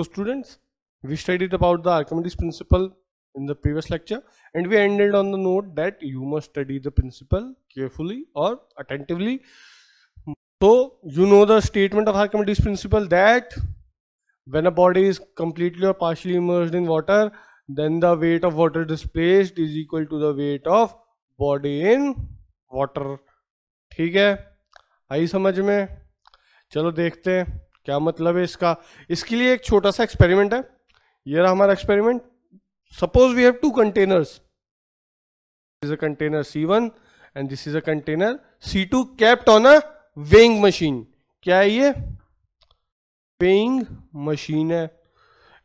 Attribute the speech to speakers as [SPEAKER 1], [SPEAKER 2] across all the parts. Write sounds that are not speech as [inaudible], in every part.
[SPEAKER 1] So students, we studied about the Archimedes
[SPEAKER 2] principle in the previous lecture and we ended on the note that you must study the principle carefully or attentively. So you know the statement of Archimedes principle that when a body is completely or partially immersed in water then the weight of water displaced is equal to the weight of body in water. ठीक है आई समझ में चलो देखते हैं क्या मतलब है इसका इसके लिए एक छोटा सा एक्सपेरिमेंट है ये रहा हमारा experiment suppose we have two containers is a container C one and this is a container C two kept on a weighing machine क्या है ये वेइंग मशीन है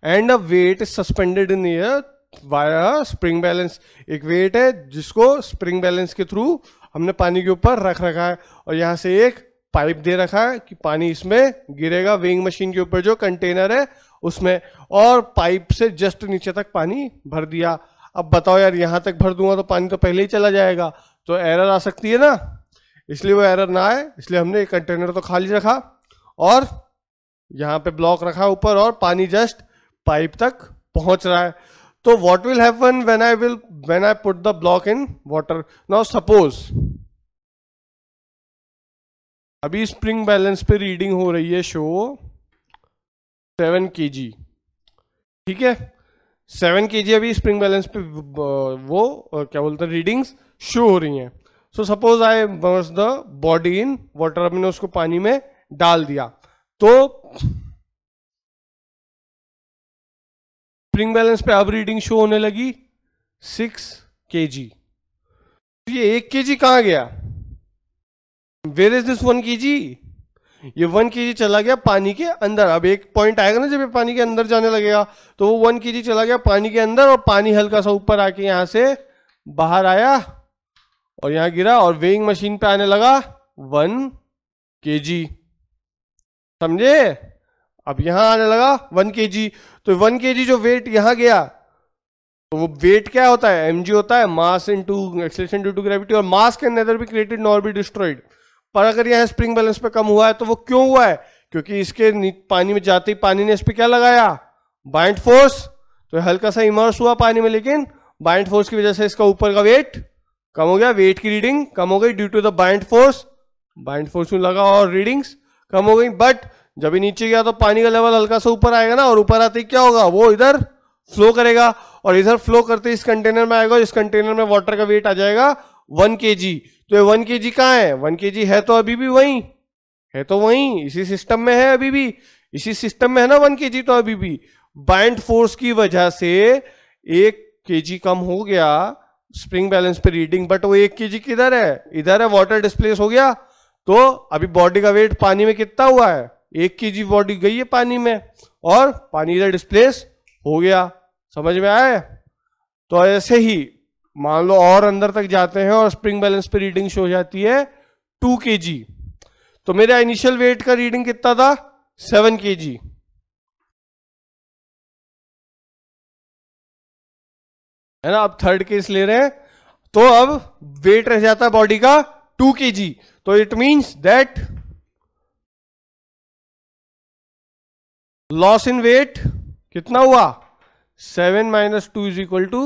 [SPEAKER 2] and a weight is suspended in air via spring balance एक weight है जिसको spring balance के through हमने पानी के ऊपर रख रखा है और यहां से एक पाइप दे रखा है कि पानी इसमें गिरेगा वेइंग मशीन के ऊपर जो कंटेनर है उसमें और पाइप से जस्ट नीचे तक पानी भर दिया अब बताओ यार यहाँ तक भर दूंगा तो पानी तो पहले ही चला जाएगा तो एरर आ सकती है ना इसलिए वो एरर ना आए इसलिए हमने कंटेनर तो खाली रखा और यहाँ पे ब्लॉक रखा ऊपर और पानी जस्ट पाइप तक पहुँच रहा है तो what will happen when I will when I put the block in water now suppose
[SPEAKER 1] अभी स्प्रिंग बैलेंस पे रीडिंग हो रही है शो सेवन के जी ठीक है सेवन
[SPEAKER 2] के जी अभी स्प्रिंग बैलेंस पे वो क्या बोलते हैं रीडिंग्स शो हो रही हैं so suppose I worse the body in water मैंने उसको पानी में डाल दिया
[SPEAKER 1] तो स्प्रिंग बैलेंस पे अब रीडिंग शो होने लगी सिक्स के जी ये एक के जी कहां
[SPEAKER 2] गया वेर इज दिस वन के जी ये वन के जी चला गया पानी के अंदर अब एक पॉइंट आएगा ना जब ये पानी के अंदर जाने लगेगा तो वो वन के जी चला गया पानी के अंदर और पानी हल्का सा ऊपर आके यहां से बाहर आया और यहां गिरा और वेइंग मशीन पे आने लगा वन के जी समझे अब यहां आने लगा वन के जी तो वन के जी जो वेट यहां गया तो वो वेट क्या होता है एम जी होता है mass to acceleration due to gravity और मास के अंदर भी क्रिएटेड नॉर बी डिस्ट्रॉइड पर अगर यह स्प्रिंग बैलेंस पे कम हुआ है तो वो क्यों हुआ है क्योंकि इसके पानी में जाते ही पानी ने इस पर क्या लगाया बाइंड फोर्स तो हल्का सा इमर्स हुआ पानी में लेकिन बाइंड फोर्स की वजह से इसका ऊपर का वेट कम हो गया वेट की रीडिंग कम हो गई due to the bind force bind force में लगा और रीडिंग्स कम हो गई बट जब ही नीचे गया तो पानी का लेवल हल्का सा ऊपर आएगा ना और ऊपर आते ही क्या होगा वो इधर फ्लो करेगा और इधर फ्लो करते इस कंटेनर में आएगा इस कंटेनर में वाटर का वेट आ जाएगा वन के जी तो ये वन के जी कहाँ है वन के जी है तो अभी भी वहीं है तो वहीं इसी सिस्टम में है अभी भी इसी सिस्टम में है ना वन के जी तो अभी भी बाइंड फोर्स की वजह से एक के जी कम हो गया स्प्रिंग बैलेंस पे रीडिंग बट वो एक के जी किधर है इधर है वाटर डिस्प्लेस हो गया तो अभी बॉडी का वेट पानी में कितना हुआ है एक के जी बॉडी गई है पानी में और पानी इधर डिस्प्लेस हो गया समझ में आया तो ऐसे ही मान लो और अंदर तक जाते हैं और स्प्रिंग बैलेंस पे रीडिंग
[SPEAKER 1] शो हो जाती है टू के तो मेरा इनिशियल वेट का रीडिंग कितना था सेवन के है ना अब थर्ड केस ले रहे हैं तो अब वेट रह जाता है बॉडी
[SPEAKER 2] का टू के तो it means that loss in weight कितना हुआ seven minus two is equal to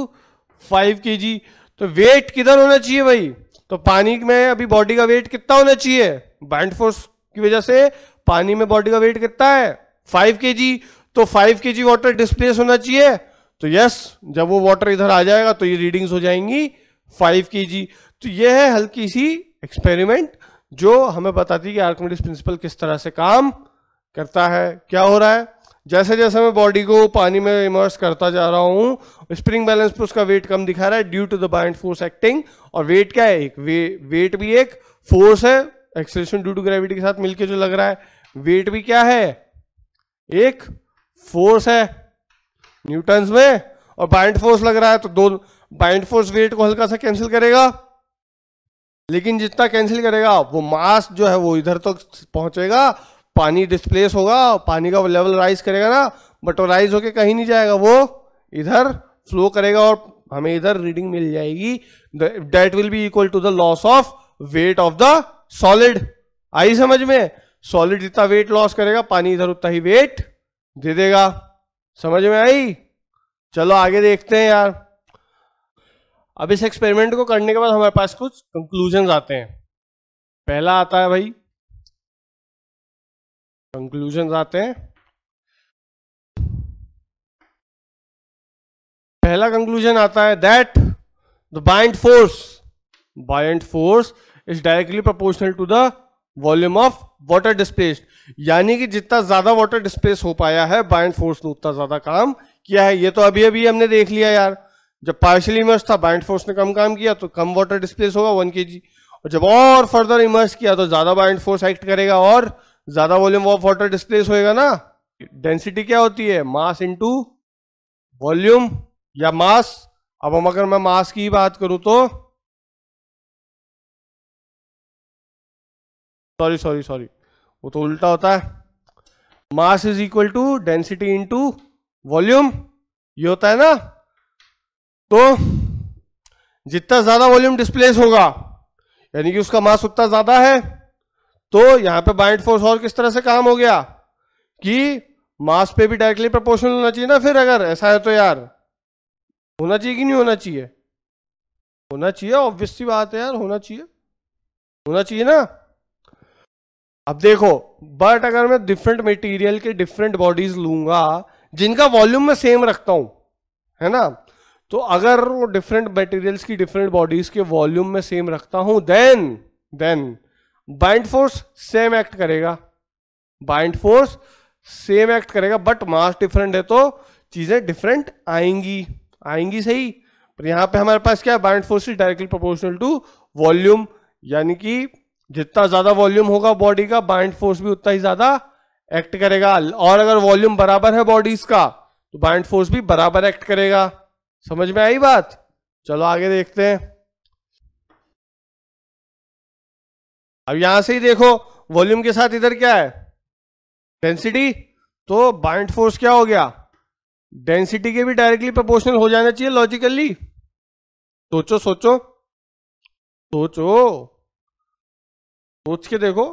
[SPEAKER 2] five K G तो वेट किधर होना चाहिए भाई तो पानी में अभी बॉडी का वेट कितना होना चाहिए बैंड फोर्स की वजह से पानी में बॉडी का वेट कितना है फाइव के जी तो फाइव के जी वाटर डिस्प्लेस होना चाहिए तो यस जब वो वाटर इधर आ जाएगा तो ये रीडिंग्स हो जाएंगी फाइव के जी तो ये है हल्की सी एक्सपेरिमेंट जो हमें बताती है कि आर्कमेडिस प्रिंसिपल किस तरह से काम करता है क्या हो रहा है जैसे जैसे मैं बॉडी को पानी में इमर्स करता जा रहा हूँ स्प्रिंग बैलेंस पे उसका वेट कम दिखा रहा है due to the bind force acting और वेट क्या है एक वे, वेट भी एक फोर्स है एक्सलेशन ड्यू टू ग्रेविटी के साथ मिलकर जो लग रहा है वेट भी क्या है एक फोर्स है न्यूटन में और बाइंड फोर्स लग रहा है तो दो बाइंड फोर्स वेट को हल्का सा कैंसिल करेगा लेकिन जितना कैंसिल करेगा वो मास जो है वो इधर तक तो पहुंचेगा पानी डिस्प्लेस होगा पानी का लेवल राइज करेगा ना बट वो राइज होके कहीं नहीं जाएगा वो इधर फ्लो करेगा और हमें इधर रीडिंग मिल जाएगी that will be equal to the loss of weight of the solid आई समझ में सॉलिड जितना वेट लॉस करेगा पानी इधर उतना ही वेट दे देगा समझ में आई चलो आगे देखते हैं यार अब इस एक्सपेरिमेंट को करने के बाद हमारे पास कुछ कंक्लूजन
[SPEAKER 1] आते हैं पहला आता है भाई कंक्लूजन आते हैं
[SPEAKER 2] पहला कंक्लूजन आता है that the bind force bind force is directly proportional to the volume of water displace यानी कि जितना ज्यादा वाटर डिस्प्लेस हो पाया है बाइंड फोर्स ने उतना ज्यादा काम किया है ये तो अभी अभी हमने देख लिया यार जब पार्शियली इमर्स था बाइंड फोर्स ने कम काम किया तो कम वाटर डिस्प्लेस होगा वन के और जब और फर्दर इमर्स किया तो ज्यादा बाइंड फोर्स एक्ट करेगा और ज्यादा वॉल्यूम ऑफ वाटर डिस्प्लेस होएगा ना डेंसिटी क्या होती है मास इंटू वॉल्यूम
[SPEAKER 1] या मास अब हम अगर मैं मास की बात करूं तो सॉरी सॉरी सॉरी वो तो उल्टा होता है
[SPEAKER 2] mass is equal to density into volume ये होता है ना तो जितना ज्यादा वॉल्यूम डिस्प्लेस होगा यानी कि उसका मास उतना ज्यादा है तो यहां पे बाइंड फोर्स और किस तरह से काम हो गया कि मास पे भी डायरेक्टली प्रोपोर्शनल होना चाहिए ना फिर अगर ऐसा है तो यार होना चाहिए कि नहीं होना चाहिए होना चाहिए ऑब्वियस सी बात है यार होना चाहिए होना चाहिए ना अब देखो बट अगर मैं डिफरेंट मटेरियल के डिफरेंट बॉडीज लूंगा जिनका वॉल्यूम मैं सेम रखता हूं है ना तो अगर वो डिफरेंट मटेरियल्स की डिफरेंट बॉडीज के वॉल्यूम में सेम रखता हूं then then buoyant force same act करेगा बाइंड फोर्स सेम एक्ट करेगा बट मास डिफरेंट है तो चीजें डिफरेंट आएंगी आएंगी सही पर यहां पे हमारे पास क्या है buoyant force is directly proportional to volume यानी कि जितना ज्यादा वॉल्यूम होगा बॉडी का बाइंड फोर्स भी उतना ही ज्यादा एक्ट करेगा और अगर वॉल्यूम बराबर है बॉडीज का तो बाइंड फोर्स भी बराबर एक्ट करेगा
[SPEAKER 1] समझ में आई बात चलो आगे देखते हैं अब यहां से ही देखो वॉल्यूम के साथ इधर क्या है
[SPEAKER 2] डेंसिटी तो बाइंड फोर्स क्या हो गया डेंसिटी के भी डायरेक्टली प्रोपोर्शनल हो जाना
[SPEAKER 1] चाहिए लॉजिकली सोचो सोचो सोचो सोच के देखो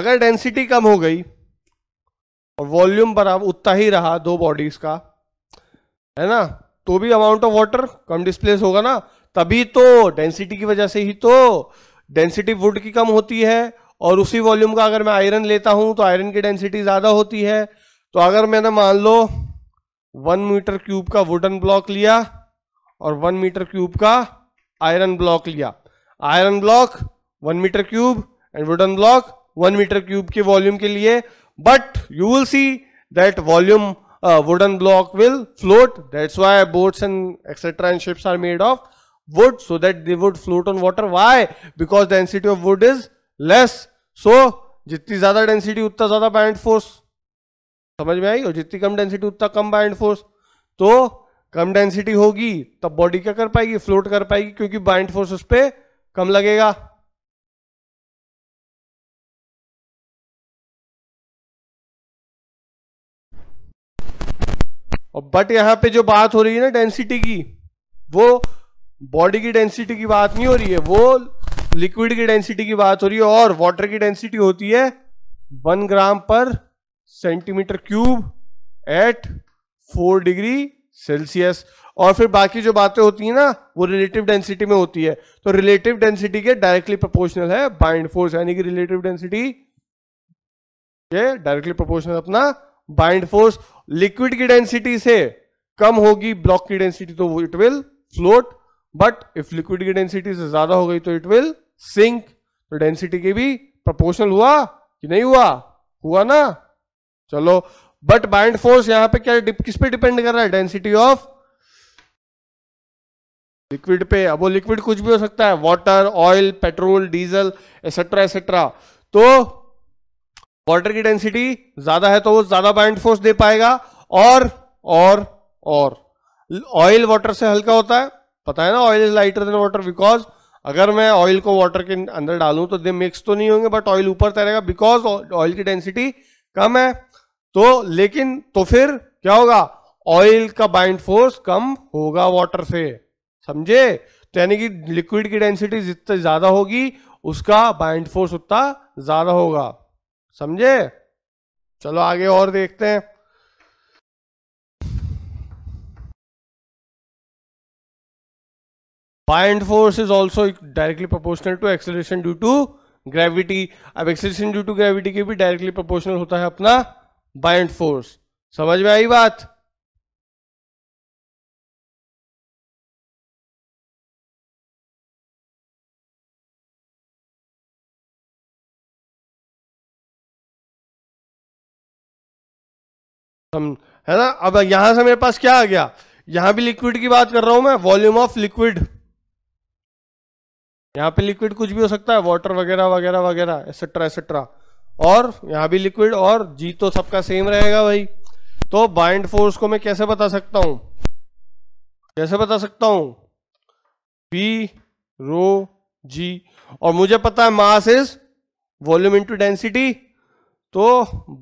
[SPEAKER 1] अगर डेंसिटी कम हो गई
[SPEAKER 2] और वॉल्यूम बराबर उतना ही रहा दो बॉडीज का है ना तो भी अमाउंट ऑफ वाटर कम डिस्प्लेस होगा ना तभी तो डेंसिटी की वजह से ही तो डेंसिटी वुड की कम होती है और उसी वॉल्यूम का अगर मैं आयरन लेता हूं तो आयरन की डेंसिटी ज़्यादा होती है तो अगर मैंने मान लो वन मीटर क्यूब का वुडन ब्लॉक लिया और वन मीटर क्यूब का आयरन ब्लॉक लिया iron block one metre cube and wooden block one metre cube के वॉल्यूम के लिए but you will see that volume wooden block will float that's why boats and etcetera and ships are made of wood so that they would float on water why because density of wood is less so जितनी ज्यादा density उतना ज्यादा bind force समझ में आई और जितनी कम density उतना कम bind force तो कम
[SPEAKER 1] डेंसिटी होगी तब बॉडी क्या कर पाएगी फ्लोट कर पाएगी क्योंकि बाइंड फोर्स उस पर कम लगेगा और बट यहां पे जो बात हो रही है
[SPEAKER 2] ना डेंसिटी की वो बॉडी की डेंसिटी की बात नहीं हो रही है वो लिक्विड की डेंसिटी की बात हो रही है और वाटर की डेंसिटी होती है one gram per centimetre cube at four degree Celsius और फिर बाकी जो बातें होती हैं ना वो रिलेटिव डेंसिटी में होती है तो रिलेटिव डेंसिटी के डायरेक्टली प्रोपोर्शनल है बाइंड फोर्स यानी कि रिलेटिव डेंसिटी ये डायरेक्टली प्रोपोर्शनल अपना बाइंड फोर्स लिक्विड की डेंसिटी से कम होगी ब्लॉक की डेंसिटी तो it will float but if liquid की डेंसिटी से ज्यादा हो गई तो इट विल सिंक तो डेंसिटी के भी प्रपोर्शनल हुआ कि नहीं हुआ हुआ ना चलो बट बाइंड फोर्स यहां पे क्या किस पे डिपेंड कर रहा है डेंसिटी ऑफ लिक्विड पे अब वो लिक्विड कुछ भी हो सकता है water oil petrol diesel etcetera etcetera तो वाटर की डेंसिटी ज्यादा है तो वो ज्यादा बाइंड फोर्स दे पाएगा और और और ऑयल वाटर से हल्का होता है पता है ना oil is lighter than water because अगर मैं ऑयल को वाटर के अंदर डालूं तो दे मिक्स तो नहीं होंगे बट ऑयल ऊपर तैरेगा बिकॉज ऑयल की डेंसिटी कम है तो लेकिन तो फिर क्या होगा ऑयल का बाइंड फोर्स कम होगा वाटर से समझे तो यानी कि लिक्विड की डेंसिटी जितना ज्यादा होगी उसका बाइंड फोर्स उतना ज्यादा होगा समझे
[SPEAKER 1] चलो आगे और देखते हैं buoyant force is also directly proportional
[SPEAKER 2] to acceleration due to gravity अब एक्सलेशन ड्यू टू ग्रेविटी के भी डायरेक्टली प्रोपोर्शनल होता है अपना
[SPEAKER 1] बाइंड फोर्स समझ में आई बात है ना अब यहां से मेरे पास क्या आ गया यहां भी लिक्विड की बात कर रहा हूं मैं वॉल्यूम ऑफ लिक्विड यहाँ पे लिक्विड
[SPEAKER 2] कुछ भी हो सकता है वाटर वगैरह वगैरह वगैरह एक्सेट्रा एक्सेट्रा और यहाँ भी लिक्विड और जी तो सबका सेम रहेगा भाई तो बाइंड फोर्स को मैं कैसे बता सकता हूँ कैसे बता सकता हूँ पी रो जी और मुझे पता है mass is volume into density तो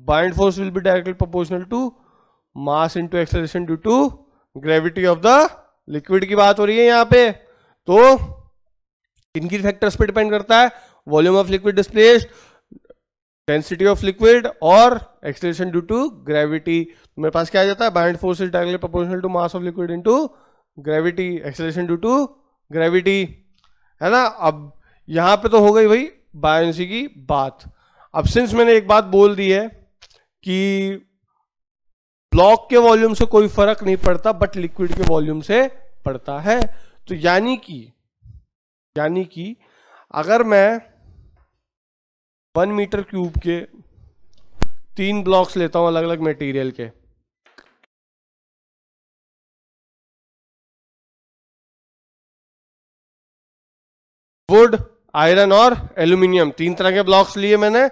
[SPEAKER 2] buoyant force will be directly proportional to mass into acceleration due to gravity of the liquid की बात हो रही है यहाँ पे तो किन फैक्टर्स पर डिपेंड करता है volume of liquid displaced density of liquid और एक्सलेशन ड्यू टू ग्रेविटी मेरे पास क्या आ जाता है buoyant force is directly proportional to mass of liquid into gravity acceleration due to gravity है ना अब यहां पे तो हो गई भाई बायोन्सी की बात अब सिंस मैंने एक बात बोल दी है कि ब्लॉक के वॉल्यूम से कोई फर्क नहीं पड़ता बट लिक्विड के वॉल्यूम से पड़ता है तो यानी कि यानी कि
[SPEAKER 1] अगर मैं वन मीटर क्यूब के तीन ब्लॉक्स लेता हूं अलग अलग मटेरियल के वुड आयरन और एल्यूमिनियम तीन तरह के ब्लॉक्स लिए मैंने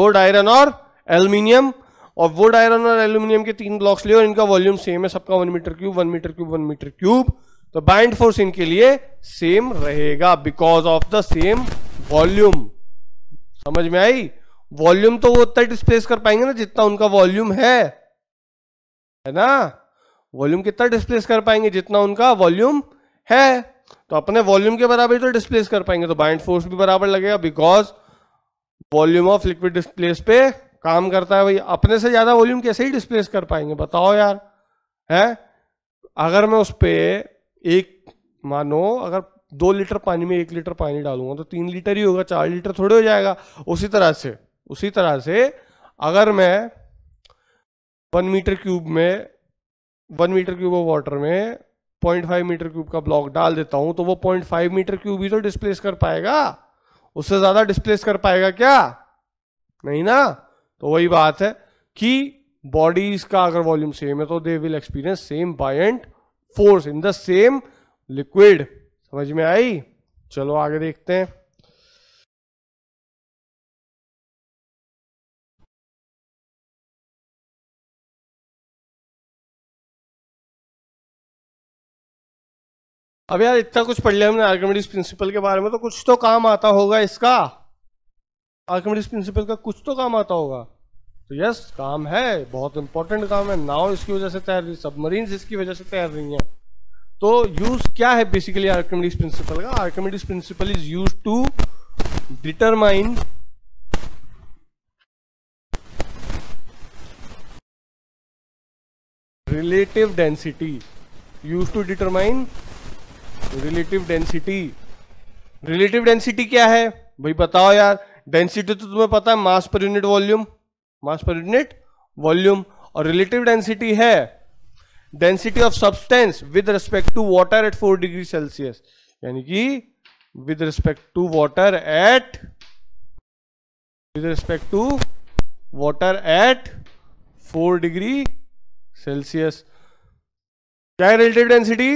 [SPEAKER 1] वुड आयरन और एल्यूमिनियम
[SPEAKER 2] और वुड आयरन और एल्यूमिनियम के तीन ब्लॉक्स लिए और इनका वॉल्यूम सेम है सबका one metre cube one metre cube one metre cube तो बाइंड फोर्स इनके लिए सेम रहेगा because of the same volume समझ में आई वॉल्यूम तो वो उतना डिस्प्लेस कर पाएंगे ना जितना उनका वॉल्यूम है है ना वॉल्यूम कितना डिस्प्लेस कर पाएंगे जितना उनका वॉल्यूम है तो अपने वॉल्यूम के बराबर ही तो डिस्प्लेस कर पाएंगे तो बाइंड फोर्स भी बराबर लगेगा because volume of liquid displace पे काम करता है भाई अपने से ज्यादा वॉल्यूम कैसे ही डिस्प्लेस कर पाएंगे बताओ यार है अगर मैं उस पर एक मानो अगर दो लीटर पानी में एक लीटर पानी डालूंगा तो तीन लीटर ही होगा चार लीटर थोड़े हो जाएगा उसी तरह से उसी तरह से अगर मैं वन मीटर क्यूब में one metre cube of water में पॉइंट फाइव मीटर क्यूब का ब्लॉक डाल देता हूं तो वो पॉइंट फाइव मीटर क्यूब ही तो डिस्प्लेस कर पाएगा उससे ज्यादा डिस्प्लेस कर पाएगा क्या नहीं ना तो वही बात है कि बॉडीज का अगर वॉल्यूम सेम है तो they will experience same buoyant force
[SPEAKER 1] in the same liquid समझ में आई चलो आगे देखते हैं अब यार इतना कुछ पढ़ लिया हमने आर्कमेडिस प्रिंसिपल के बारे में तो कुछ तो काम आता
[SPEAKER 2] होगा इसका आर्कमेडिस प्रिंसिपल का कुछ तो काम आता होगा तो यस काम है बहुत इंपॉर्टेंट काम है नाव इसकी वजह से तैर रही सबमरीन इसकी वजह से तैर रही हैं तो यूज क्या है बेसिकली आर्कमिडीज प्रिंसिपल का Archimedes principle is use to determine relative density use to determine relative density relative density क्या है भाई बताओ यार डेंसिटी तो तुम्हें पता है मास per unit volume mass per unit volume और रिलेटिव डेंसिटी है density of substance with respect to water at four degree Celsius यानी कि with respect to water at with respect to water at four degree Celsius क्या है relative density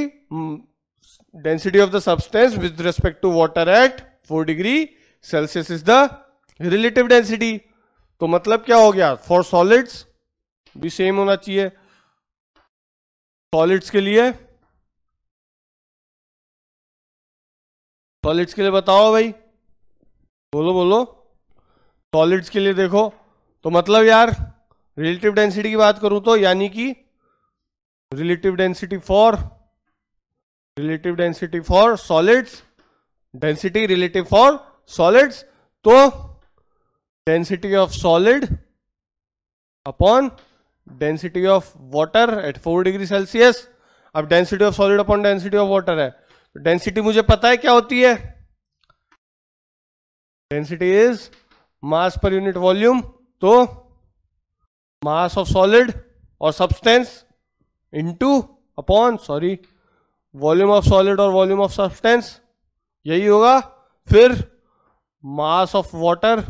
[SPEAKER 2] density of the substance with respect to water at four degree Celsius is the relative density तो मतलब क्या हो गया for solids
[SPEAKER 1] भी same होना चाहिए सॉलिड्स के लिए सॉलिड्स के लिए बताओ भाई बोलो बोलो सॉलिड्स के लिए देखो तो मतलब यार
[SPEAKER 2] रिलेटिव डेंसिटी की बात करूं तो यानी कि relative density for relative density for solids density relative for solids तो density of solid upon density of water at four degree Celsius अब density of solid upon density of water है density तो मुझे पता है क्या होती है density is mass per unit volume तो मास ऑफ सॉलिड और substance into upon sorry volume of solid और वॉल्यूम ऑफ सब्सटेंस यही होगा फिर mass of water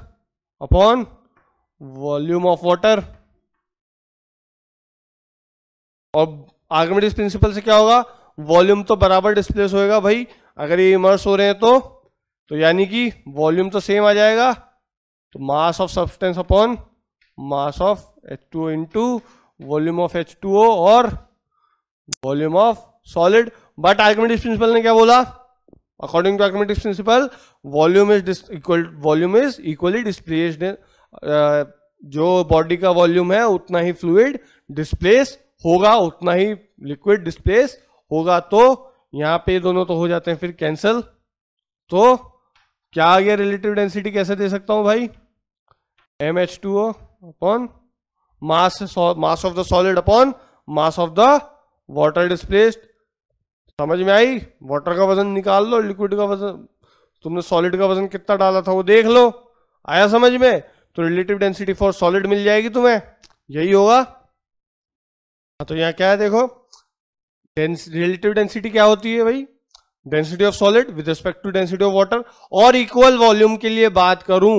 [SPEAKER 2] upon volume of water और आर्गमेटिक्स प्रिंसिपल से क्या होगा वॉल्यूम तो बराबर डिस्प्लेस होएगा भाई अगर ये इमर्स हो रहे हैं तो तो यानी कि वॉल्यूम तो सेम आ जाएगा तो mass of substance upon mass of H two into volume of H two O और volume of solid but Archimedes principle ने क्या बोला according to archimedics principle volume is equal volume is equally displaced uh, जो body का volume है उतना ही fluid displace होगा उतना ही लिक्विड डिस्प्लेस होगा तो यहाँ पे दोनों तो हो जाते हैं फिर कैंसल तो क्या आ गया रिलेटिव डेंसिटी कैसे दे सकता हूं भाई M H two O upon mass mass of the solid upon mass of the water displaced समझ में आई वाटर का वजन निकाल लो लिक्विड का वजन तुमने सॉलिड का वजन कितना डाला था वो देख लो आया समझ में तो रिलेटिव डेंसिटी फॉर सॉलिड मिल जाएगी तुम्हें यही होगा हाँ, तो यहाँ क्या है देखो रिलेटिव डेंसिटी क्या होती है भाई density of solid with respect to density of water और इक्वल वॉल्यूम के लिए बात करूं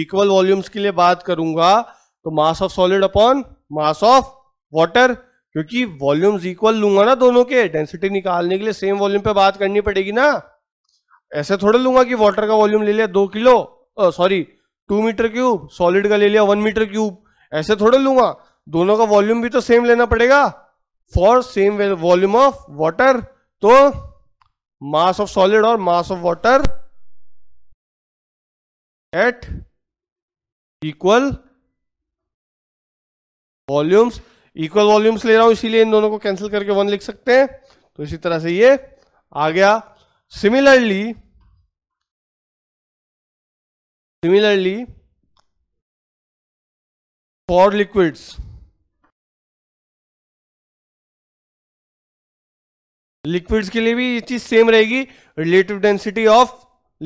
[SPEAKER 2] इक्वल वॉल्यूम्स के लिए बात करूंगा तो mass of solid upon mass of water क्योंकि वॉल्यूम्स इक्वल लूंगा ना दोनों के डेंसिटी निकालने के लिए सेम वॉल्यूम पे बात करनी पड़ेगी ना ऐसे थोड़ा लूंगा कि वाटर का वॉल्यूम ले लिया दो kilo sorry two metre cube solid का ले लिया वन मीटर क्यूब ऐसे थोड़ा लूंगा दोनों का वॉल्यूम भी तो सेम लेना पड़ेगा for same volume of water
[SPEAKER 1] तो मास ऑफ सॉलिड और mass of water at equal
[SPEAKER 2] volumes equal volumes ले रहा हूं इसीलिए इन दोनों को कैंसिल करके वन लिख सकते हैं तो इसी तरह
[SPEAKER 1] से ये आ गया similarly similarly for liquids liquids के लिए भी ये चीज सेम रहेगी relative density of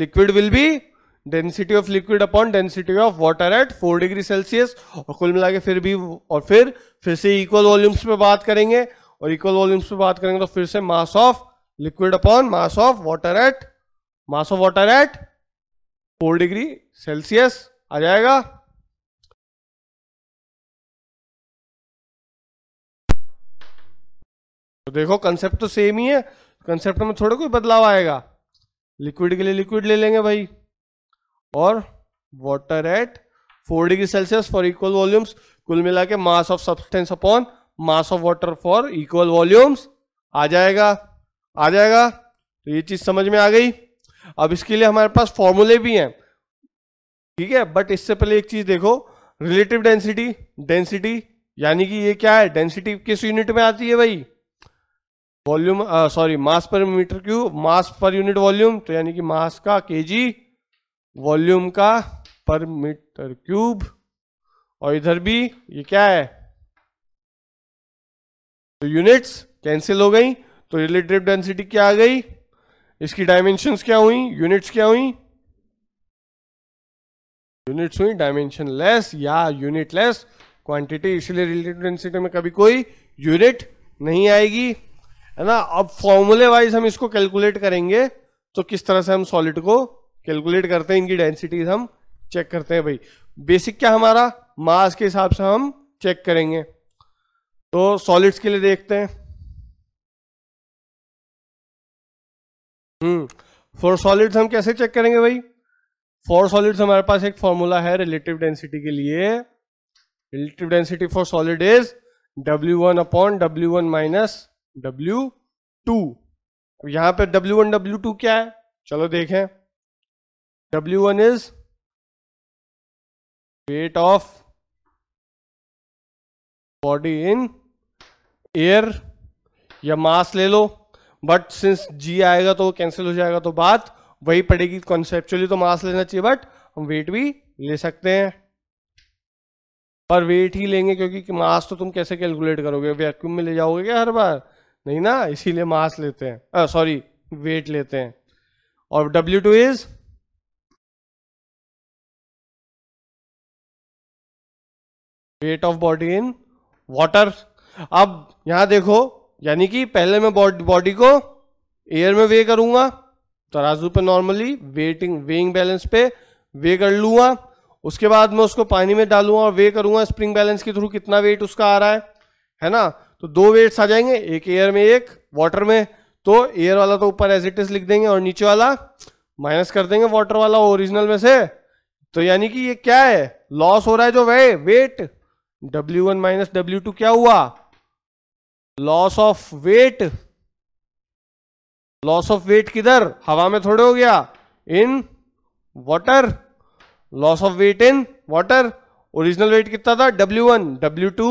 [SPEAKER 1] liquid will be
[SPEAKER 2] density of liquid upon density of water at four degree Celsius और कुल मिला के फिर भी और फिर फिर से इक्वल वॉल्यूम्स पे बात करेंगे और इक्वल वॉल्यूम्स पे बात करेंगे तो फिर से mass of liquid upon mass of water at mass of water at four
[SPEAKER 1] degree Celsius आ जाएगा तो देखो कंसेप्ट तो सेम ही है
[SPEAKER 2] कंसेप्ट में थोड़ा कोई बदलाव आएगा लिक्विड के लिए लिक्विड ले लेंगे भाई और water at four degree Celsius for equal volumes कुल मिला के mass of substance upon mass of water for equal volumes आ जाएगा आ जाएगा तो ये चीज समझ में आ गई अब इसके लिए हमारे पास फॉर्मूले भी हैं ठीक है बट इससे पहले एक चीज देखो रिलेटिव डेंसिटी डेंसिटी यानी कि ये क्या है डेंसिटी किस यूनिट में आती है भाई वॉल्यूम सॉरी मास पर मीटर क्यूब मास पर यूनिट वॉल्यूम तो यानी कि मास का केजी वॉल्यूम का पर मीटर क्यूब और इधर भी ये क्या है तो यूनिट्स कैंसिल हो गई तो रिलेटिव डेंसिटी क्या आ गई इसकी डायमेंशन क्या हुई यूनिट्स क्या हुई यूनिट्स हुई डायमेंशन लेस या यूनिट लेस क्वांटिटी इसलिए रिलेटिव डेंसिटी में कभी कोई यूनिट नहीं आएगी है ना अब फॉर्मूले वाइज हम इसको कैलकुलेट करेंगे तो किस तरह से हम सॉलिड को कैलकुलेट करते हैं इनकी डेंसिटीज हम चेक करते हैं भाई बेसिक क्या हमारा मास के हिसाब से हम चेक
[SPEAKER 1] करेंगे तो सॉलिड्स के लिए देखते हैं हम्म फॉर सॉलिड्स हम कैसे चेक करेंगे भाई
[SPEAKER 2] फॉर सॉलिड्स हमारे पास एक फॉर्मूला है रिलेटिव डेंसिटी के लिए relative density for solid is W one upon W one minus W two
[SPEAKER 1] यहां पर डब्ल्यू वन डब्ल्यू टू क्या है चलो देखें W1 is weight of body in air या मास ले लो
[SPEAKER 2] बट सिंस जी आएगा तो कैंसिल हो जाएगा तो बात वही पड़ेगी कॉन्सेप्चुअली तो मास लेना चाहिए बट हम वेट भी ले सकते हैं पर वेट ही लेंगे क्योंकि मास तो तुम कैसे कैलकुलेट करोगे वैक्यूम में ले जाओगे क्या हर बार नहीं ना इसीलिए मास लेते
[SPEAKER 1] हैं सॉरी वेट लेते हैं और W2 two is weight of body in water अब यहां देखो यानी कि पहले मैं बॉडी को
[SPEAKER 2] एयर में वे करूंगा तराजू पे नॉर्मली वेटिंग वेइंग बैलेंस पे वे कर लूंगा उसके बाद मैं उसको पानी में डालूंगा और वे करूंगा स्प्रिंग बैलेंस के थ्रू कितना वेट उसका आ रहा है है ना तो दो वेट्स आ जाएंगे एक एयर में एक वाटर में तो एयर वाला तो ऊपर एज इट इज लिख देंगे और नीचे वाला माइनस कर देंगे वाटर वाला ओरिजिनल में से तो यानी कि ये क्या है लॉस हो रहा है जो वे weight W one minus W two क्या हुआ loss of weight loss of weight किधर हवा में थोड़े हो गया in water loss of weight in water original weight कितना था W one W two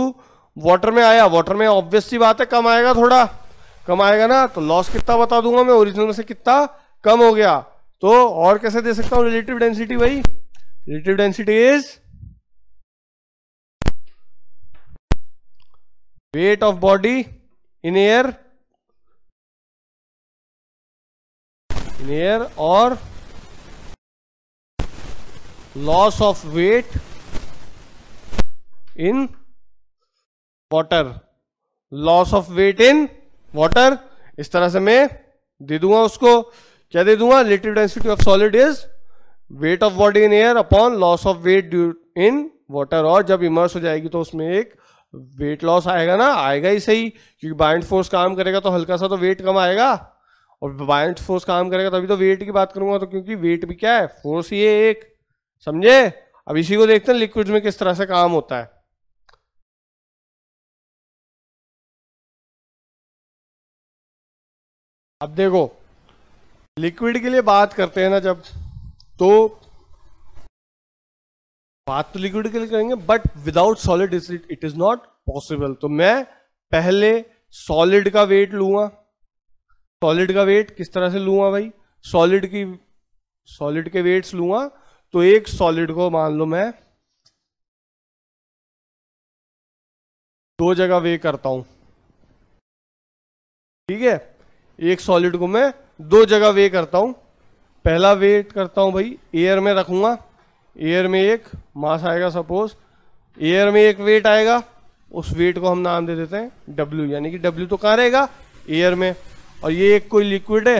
[SPEAKER 2] water में आया वाटर में ऑब्वियस सी बात है कम आएगा थोड़ा कम आएगा ना तो लॉस कितना बता दूंगा मैं ओरिजिनल से कितना कम हो गया तो और कैसे दे सकता हूँ रिलेटिव डेंसिटी भाई relative density is
[SPEAKER 1] weight of body in air in air or
[SPEAKER 2] loss of weight in water loss of weight in water इस तरह से मैं दे दूंगा उसको क्या दे दूंगा relative density of solid is weight of body in air upon loss of weight due in water और जब इमर्स हो जाएगी तो उसमें एक वेट लॉस आएगा ना आएगा ही सही क्योंकि बाइंड फोर्स काम करेगा तो हल्का सा तो वेट कम आएगा और बाइंड फोर्स काम करेगा तभी तो वेट की बात करूंगा तो क्योंकि वेट भी क्या है फोर्स ये एक
[SPEAKER 1] समझे अब इसी को देखते हैं लिक्विड में किस तरह से काम होता है अब देखो लिक्विड के लिए बात करते हैं ना जब तो
[SPEAKER 2] बात तो लिक्विड के लिए करेंगे but without solid it is not possible तो मैं पहले सॉलिड का वेट लूंगा सॉलिड का वेट किस तरह से लूंगा भाई सॉलिड की सॉलिड के वेट्स लूंगा
[SPEAKER 1] तो एक सॉलिड को मान लो मैं दो जगह वे करता हूं ठीक है एक
[SPEAKER 2] सॉलिड को मैं दो जगह वे करता हूं पहला वेट करता हूं भाई एयर में रखूंगा एयर में एक मास आएगा सपोज एयर में एक वेट आएगा उस वेट को हम नाम दे देते हैं डब्ल्यू यानी कि डब्ल्यू तो कहाँ रहेगा एयर में और ये एक कोई लिक्विड है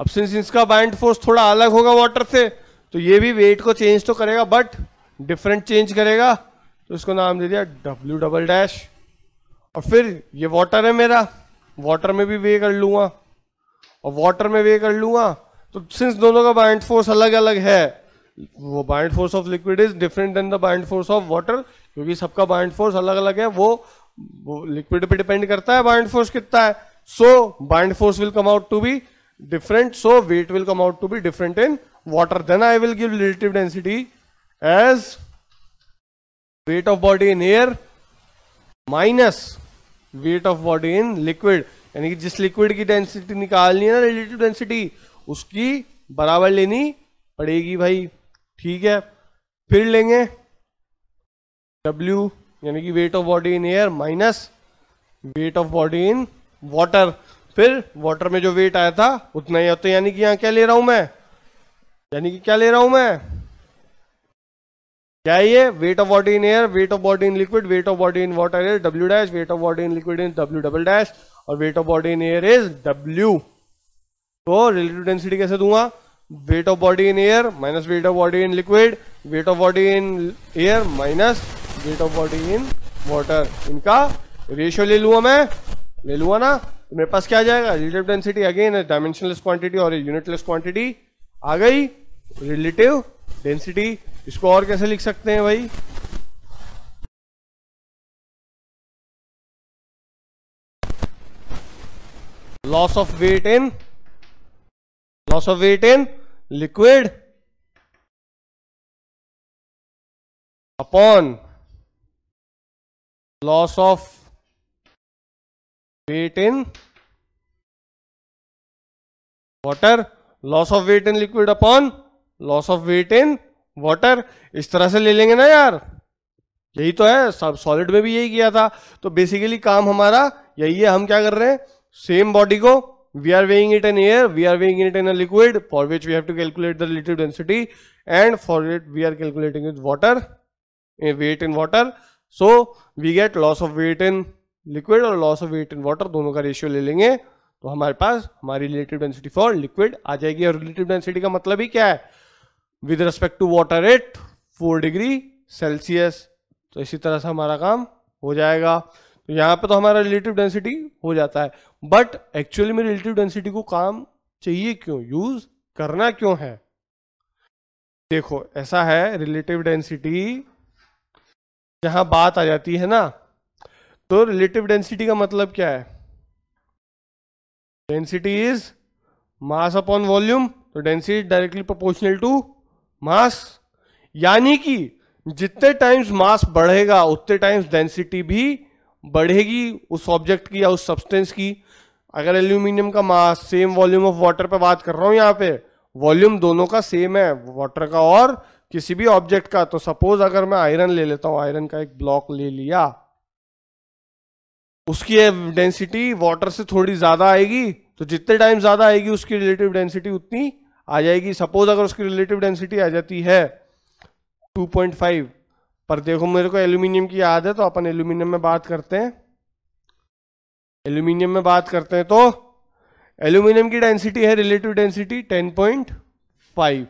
[SPEAKER 2] अब सिंस इसका बाइंड फोर्स थोड़ा अलग होगा वाटर से तो ये भी वेट को चेंज तो करेगा बट डिफरेंट चेंज करेगा तो इसको नाम दे दिया डब्ल्यू डबल डैश और फिर ये वाटर है मेरा वाटर में भी वे कर लूंगा और वाटर में वे कर लूंगा तो सिंस दोनों का बाइंड फोर्स अलग अलग है वो buoyant force of liquid is different than the bind force of water क्योंकि सबका बाइंड फोर्स अलग अलग है वो, वो लिक्विड पे डिपेंड करता है बाइंड फोर्स कितना है so buoyant force will come out to be different so weight will come out to be different in water then I will give relative density as weight of body in air minus weight of body in liquid यानी कि जिस liquid की density निकालनी है ना relative density उसकी बराबर लेनी पड़ेगी भाई ठीक है फिर लेंगे डब्ल्यू यानी कि weight of body in air minus weight of body in water फिर वाटर में जो वेट आया था उतना ही होता तो यानी कि यहां क्या ले रहा हूं मैं यानी कि क्या ले रहा हूं मैं क्या ये weight of body in air weight of body in liquid weight of body in water is W dash weight of body in liquid is W double dash और weight of body in air is W तो relative density कैसे दूंगा weight of body in air minus weight of body in liquid weight of body in air minus weight of body in water इनका ratio ले लूंगा मैं ले लूंगा ना तो मेरे पास क्या जाएगा relative density again dimensionless quantity और यूनिटलेस क्वांटिटी आ
[SPEAKER 1] गई रिलेटिव डेंसिटी इसको और कैसे लिख सकते हैं भाई loss of weight in loss of weight in liquid upon loss of weight in water loss of weight in liquid
[SPEAKER 2] upon loss of weight in water इस तरह से ले लेंगे ना यार यही तो है सब सॉलिड में भी यही किया था तो बेसिकली काम हमारा यही है हम क्या कर रहे हैं सेम बॉडी को we are weighing it in air we are weighing it in a liquid for which we have to calculate the relative density and for it we are calculating with water a weight in water so we get loss of weight in liquid or loss of weight in water dono ka ratio le lenge to hamare paas hamari relative density for liquid aa jayegi aur relative density ka matlab hi kya hai with respect to water at 4 degree celsius to isi tarah se hamara kaam ho jayega तो यहाँ पे तो हमारा relative density हो जाता है but actually में relative density को काम चाहिए क्यों यूज करना क्यों है देखो ऐसा है रिलेटिव डेंसिटी जहां बात आ जाती है ना तो रिलेटिव डेंसिटी का मतलब क्या है density is mass upon volume तो density directly proportional to mass यानी कि जितने टाइम्स मास बढ़ेगा उतने टाइम्स डेंसिटी भी बढ़ेगी उस ऑब्जेक्ट की या उस सब्सटेंस की अगर एल्यूमिनियम का mass same volume of water पर बात कर रहा हूँ यहाँ पे वॉल्यूम दोनों का सेम है वाटर का और किसी भी ऑब्जेक्ट का तो सपोज अगर मैं आयरन ले लेता हूँ आयरन का एक ब्लॉक ले लिया उसकी डेंसिटी वाटर से थोड़ी ज़्यादा आएगी तो जितने टाइम ज़्यादा आएगी उसकी रिलेटिव डेंसिटी उतनी आ जाएगी सपोज अगर उसकी रिलेटिव डेंसिटी आ जाती है 2.5 पर देखो मेरे को एल्यूमिनियम की याद है तो अपन एल्यूमिनियम में बात करते हैं एल्यूमिनियम में बात करते हैं तो एल्यूमिनियम की डेंसिटी है रिलेटिव डेंसिटी 10.5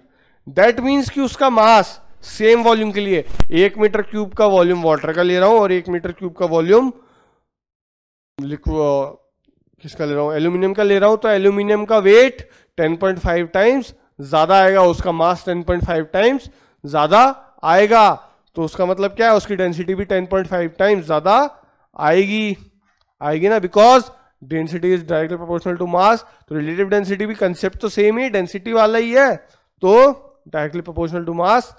[SPEAKER 2] दैट मीन्स कि उसका मास सेम वॉल्यूम के लिए एक मीटर क्यूब का वॉल्यूम वाटर का ले रहा हूं और एक मीटर क्यूब का वॉल्यूम किसका ले रहा हूं एल्यूमिनियम का ले रहा हूं तो एल्यूमिनियम का वेट 10.5 टाइम्स ज्यादा आएगा उसका मास 10.5 टाइम्स ज्यादा आएगा तो उसका मतलब क्या है उसकी डेंसिटी भी 10.5 टाइम्स ज़्यादा आएगी आएगी ना because density is directly proportional to mass तो रिलेटिव डेंसिटी भी कंसेप्ट तो सेम ही डेंसिटी वाला ही है तो डायरेक्टली प्रोपोर्शनल टू मास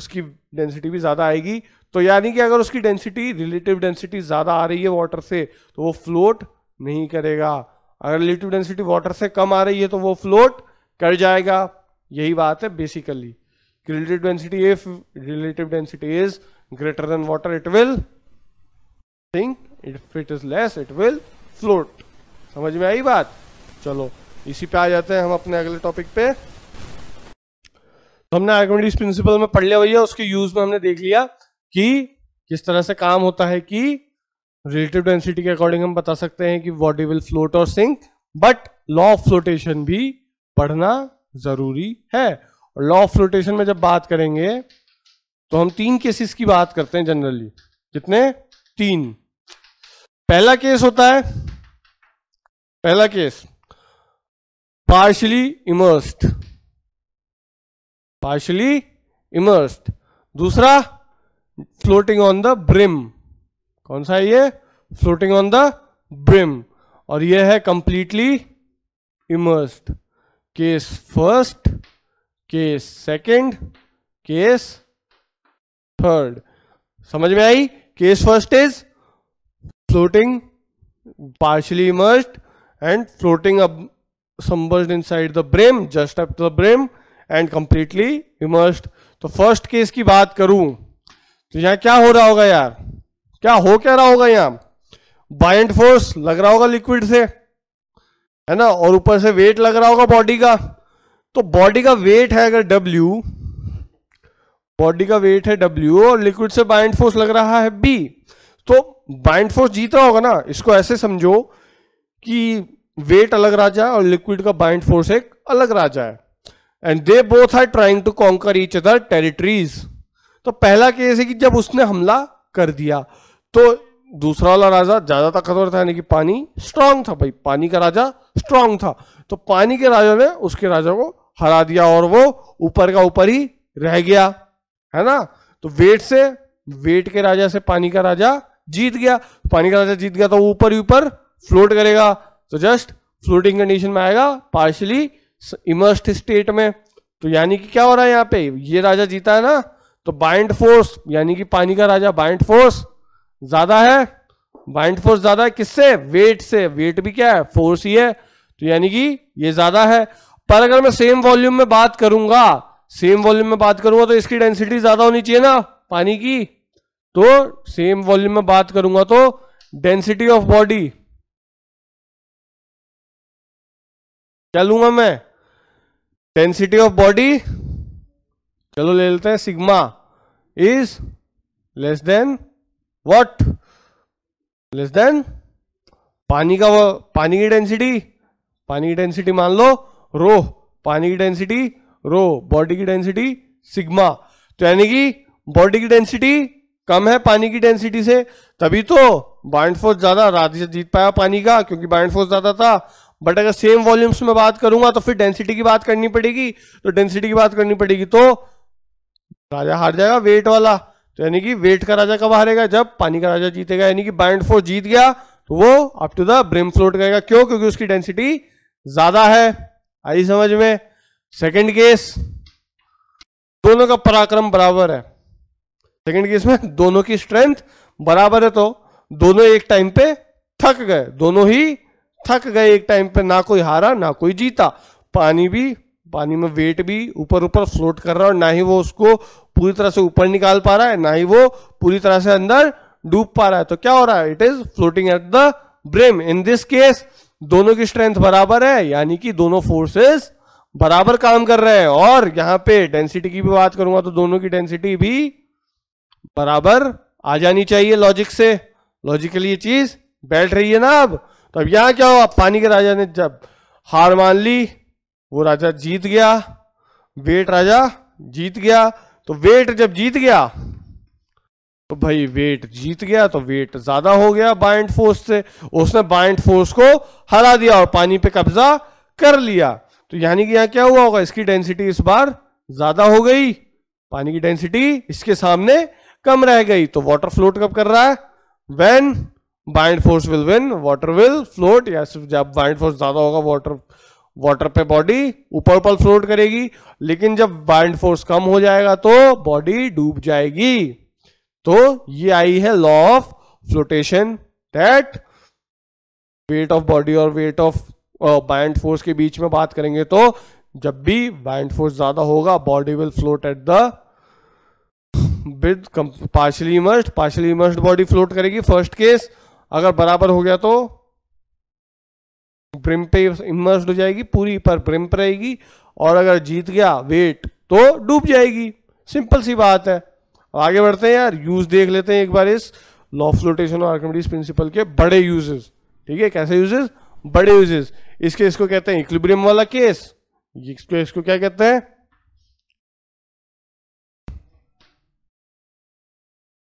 [SPEAKER 2] उसकी डेंसिटी भी ज़्यादा आएगी तो यानी कि अगर उसकी डेंसिटी रिलेटिव डेंसिटी ज़्यादा आ रही है वाटर से तो वो फ्लोट नहीं करेगा अगर रिलेटिव डेंसिटी वाटर से कम आ रही है तो वो फ्लोट कर जाएगा यही बात है basically relative density if relative density is greater than water it will sink if it is less it will float समझ में आई बात चलो इसी पे आ जाते हैं हम अपने अगले टॉपिक पे तो हमने आर्गमेंटिस प्रिंसिपल में पढ़ लिया भैया उसके यूज में हमने देख लिया कि किस तरह से काम होता है कि रिलेटिव डेंसिटी के अकॉर्डिंग हम बता सकते हैं कि बॉडी विल फ्लोट और sink but law of flotation भी पढ़ना जरूरी है लॉ ऑफ फ्लोटेशन में जब बात करेंगे तो हम तीन केसेस की बात करते हैं जनरली कितने तीन पहला केस होता है पहला case partially immersed partially immersed दूसरा फ्लोटिंग ऑन द ब्रिम कौन सा है ये फ्लोटिंग ऑन द ब्रिम और ये है completely immersed case first case second case third समझ में आई case first is floating partially immersed and floating अब submerged inside the brim just up the brim and completely immersed तो first case की बात करूं तो यहां क्या हो रहा होगा यार क्या हो क्या रहा होगा यहां बाइंड फोर्स लग रहा होगा लिक्विड से है ना और ऊपर से वेट लग रहा होगा बॉडी का तो बॉडी का वेट है अगर W बॉडी का वेट है W और लिक्विड से बाइंड फोर्स लग रहा है B तो बाइंड फोर्स जीता होगा ना इसको ऐसे समझो कि वेट अलग राजा है और लिक्विड का बाइंड फोर्स एक अलग राजा है and they both are trying to conquer each other territories तो पहला केस है कि जब उसने हमला कर दिया तो दूसरा वाला राजा ज्यादा ताकतवर था यानी कि पानी स्ट्रांग था भाई पानी का राजा स्ट्रांग था तो पानी के राजा ने उसके राजा को हरा दिया और वो ऊपर का ऊपर ही रह गया है ना तो वेट से वेट के राजा से पानी का राजा जीत गया पानी का राजा जीत गया तो ऊपर ही ऊपर फ्लोट करेगा तो जस्ट फ्लोटिंग कंडीशन में आएगा पार्शली इमर्स्ड स्टेट में तो यानी कि क्या हो रहा है यहां पे ये राजा जीता है ना तो बाइंड फोर्स यानी कि पानी का राजा बाइंड फोर्स ज्यादा है बाइंड फोर्स ज्यादा है किससे वेट से वेट भी क्या है फोर्स ही है तो यानी कि ये ज्यादा है पर अगर मैं सेम वॉल्यूम में बात करूंगा सेम वॉल्यूम में बात करूंगा तो इसकी डेंसिटी ज्यादा होनी चाहिए ना पानी की तो
[SPEAKER 1] सेम वॉल्यूम में बात करूंगा तो डेंसिटी ऑफ बॉडी क्या लूंगा मैं डेंसिटी ऑफ बॉडी चलो ले लेते हैं sigma is less than
[SPEAKER 2] what less than पानी का वो पानी की डेंसिटी पानी की डेंसिटी मान लो रो पानी की डेंसिटी रो बॉडी की डेंसिटी सिग्मा तो यानी कि बॉडी की डेंसिटी कम है पानी की डेंसिटी से तभी तो बाइंड फोर्स ज्यादा रात जीत पाया पानी का क्योंकि बाइंड फोर्स ज्यादा था बट अगर सेम वॉल्यूम्स में बात करूंगा तो फिर डेंसिटी की बात करनी पड़ेगी तो डेंसिटी की बात करनी पड़ेगी तो राजा हार जाएगा वेट वाला तो यानी कि वेट का राजा कब हारेगा जब पानी का राजा जीतेगा यानी कि बाइंड फोर्स जीत गया तो वो up to the brim float करेगा क्यों क्योंकि उसकी डेंसिटी ज्यादा है आई समझ में सेकंड केस दोनों का पराक्रम बराबर है सेकंड केस में दोनों की स्ट्रेंथ बराबर है तो दोनों एक टाइम पे थक गए दोनों ही थक गए एक टाइम पे ना कोई हारा ना कोई जीता पानी भी पानी में वेट भी ऊपर ऊपर फ्लोट कर रहा है और ना ही वो उसको पूरी तरह से ऊपर निकाल पा रहा है ना ही वो पूरी तरह से अंदर डूब पा रहा है तो क्या हो रहा है it is floating at the brim in this case दोनों की स्ट्रेंथ बराबर है यानी कि दोनों फोर्सेस बराबर काम कर रहे हैं और यहां पे डेंसिटी की भी बात करूंगा तो दोनों की डेंसिटी भी बराबर आ जानी चाहिए लॉजिक से लॉजिकली ये चीज बैठ रही है ना अब तो अब यहां क्या हो अब पानी के राजा ने जब हार मान ली वो राजा जीत गया वेट राजा जीत गया तो वेट जब जीत गया तो भाई वेट जीत गया तो वेट ज्यादा हो गया बाइंड फोर्स से उसने बाइंड फोर्स को हरा दिया और पानी पे कब्जा कर लिया तो यानी कि यहां क्या हुआ होगा इसकी डेंसिटी इस बार ज्यादा हो गई पानी की डेंसिटी इसके सामने कम रह गई तो वाटर फ्लोट कब कर रहा है when buoyant force will win water will float या जब बाइंड फोर्स ज्यादा होगा वाटर वाटर पे बॉडी ऊपर ऊपर फ्लोट करेगी लेकिन जब बाइंड फोर्स कम हो जाएगा तो बॉडी डूब जाएगी तो ये आई है law of flotation that weight of body और वेट ऑफ बाइंड फोर्स के बीच में बात करेंगे तो जब भी बाइंड फोर्स ज्यादा होगा body will float at the with partially immersed partially immersed body float करेगी फर्स्ट केस अगर बराबर हो गया तो ब्रिम पे इमर्स्ड हो जाएगी पूरी पर ब्रिम पर रहेगी और अगर जीत गया वेट तो डूब जाएगी सिंपल सी बात है आगे बढ़ते हैं यार यूज देख लेते हैं एक बार इस लॉ फ्लोटेशन और आर्कमिडीज प्रिंसिपल के बड़े यूजेस ठीक है कैसे यूजेस
[SPEAKER 1] बड़े यूजेस इसके इसको कहते हैं इक्विब्रियम वाला केस इसको इसको क्या कहते हैं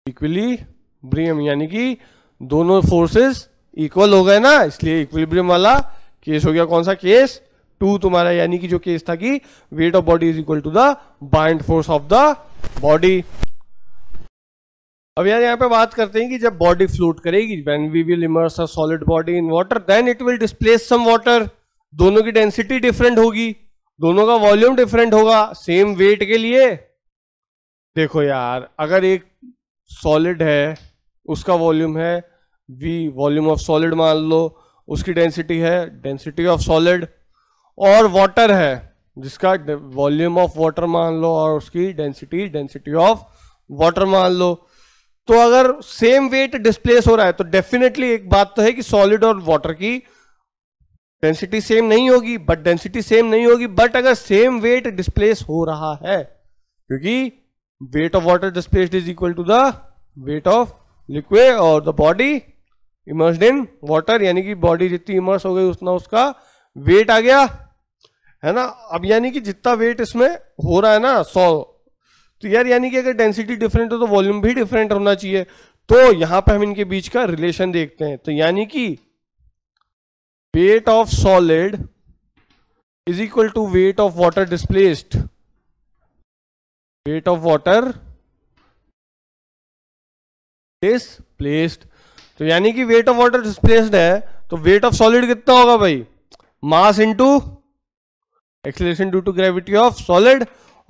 [SPEAKER 1] इक्वली ब्रियम यानी कि दोनों फोर्सेस इक्वल हो गए ना इसलिए इक्विब्रियम
[SPEAKER 2] वाला केस हो गया कौन सा केस टू तुम्हारा यानी कि जो केस था कि weight of body is equal to the bind force of the body अब यार यहाँ पे बात करते हैं कि जब बॉडी फ्लोट करेगी when we will immerse a solid body in water then it will displace some water दोनों की डेंसिटी डिफरेंट होगी दोनों का वॉल्यूम डिफरेंट होगा सेम वेट के लिए देखो यार अगर एक सॉलिड है उसका वॉल्यूम है वी वॉल्यूम ऑफ सॉलिड मान लो उसकी डेंसिटी है डेंसिटी ऑफ सॉलिड और वाटर है जिसका वॉल्यूम ऑफ वाटर मान लो और उसकी डेंसिटी डेंसिटी ऑफ वाटर मान लो तो अगर सेम वेट डिस्प्लेस हो रहा है तो डेफिनेटली एक बात तो है कि सॉलिड और वाटर की डेंसिटी सेम नहीं होगी बट डेंसिटी सेम नहीं होगी बट अगर सेम वेट डिस्प्लेस हो रहा है क्योंकि weight of water displaced is equal to the weight of liquid और the body immerse in water यानी कि बॉडी जितनी इमर्स हो गई उतना उसका वेट आ गया है ना अब यानी कि जितना वेट इसमें हो रहा है ना सौ तो यार यानी कि अगर डेंसिटी डिफरेंट हो तो वॉल्यूम भी डिफरेंट होना चाहिए तो यहां पर हम इनके बीच का रिलेशन देखते हैं तो यानी कि
[SPEAKER 1] weight of solid is equal to weight of water displaced weight of water
[SPEAKER 2] displaced तो यानी कि वेट ऑफ वाटर डिस्प्लेस्ड है तो वेट ऑफ सॉलिड कितना होगा भाई mass into acceleration due to gravity of solid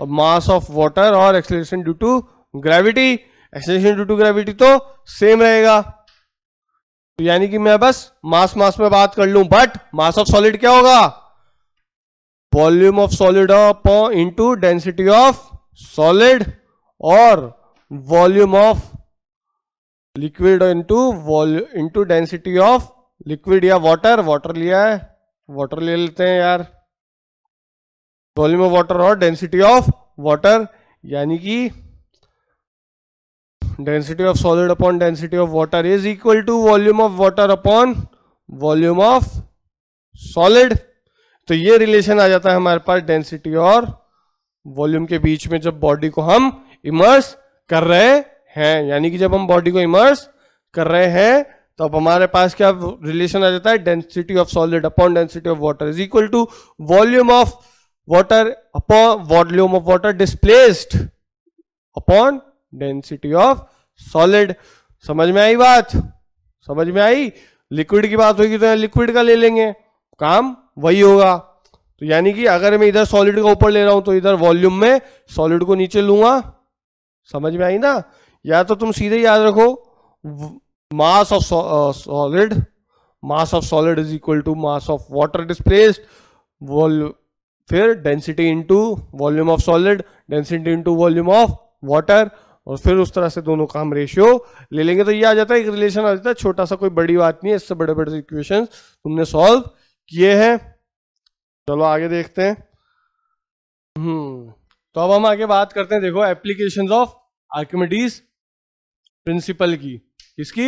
[SPEAKER 2] mass of water और acceleration due to gravity acceleration due to gravity तो सेम रहेगा तो यानी कि मैं बस मास मास में बात कर लू बट मास ऑफ सॉलिड क्या होगा volume of solid into density of solid और volume of liquid into volume into density of liquid या वाटर वाटर लिया है वाटर ले लेते हैं यार वॉल्यूम ऑफ वाटर और डेंसिटी ऑफ वाटर यानी कि density of solid upon density of water is equal to volume of water upon volume of solid तो ये रिलेशन आ जाता है हमारे पास डेंसिटी और वॉल्यूम के बीच में जब बॉडी को हम इमर्स कर रहे हैं यानी कि जब हम बॉडी को इमर्स कर रहे हैं तो अब हमारे पास क्या रिलेशन आ जाता है density of solid upon density of water is equal to volume of water upon volume of water displaced upon density of solid समझ में आई बात समझ में आई लिक्विड की बात होगी तो यहां लिक्विड का ले लेंगे काम वही होगा तो यानी कि अगर मैं इधर सॉलिड का ऊपर ले रहा हूं तो इधर वॉल्यूम में सॉलिड को नीचे लूंगा समझ में आई ना या तो तुम सीधे याद रखो mass of solid mass of solid is equal to mass of water displaced volume फिर density into volume of solid density into volume of water और फिर उस तरह से दोनों का हम रेशियो ले लेंगे तो ये आ जाता है एक रिलेशन आ जाता है छोटा सा कोई बड़ी बात नहीं है इससे बड़े बड़े इक्वेशन तुमने सॉल्व किए हैं चलो आगे देखते हैं हम्म तो अब हम आगे बात करते हैं देखो एप्लीकेशन ऑफ आर्कमिडीज प्रिंसिपल की इसकी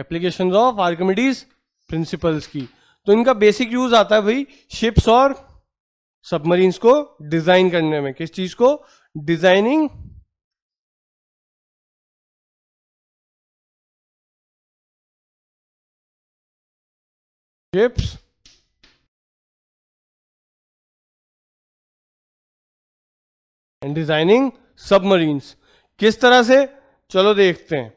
[SPEAKER 2] एप्लीकेशन ऑफ आर्कमिडीज प्रिंसिपल्स की तो इनका बेसिक यूज आता है भाई शिप्स और सबमरीन्स को डिजाइन करने में
[SPEAKER 1] किस चीज को designing ships and designing submarines किस तरह से चलो देखते हैं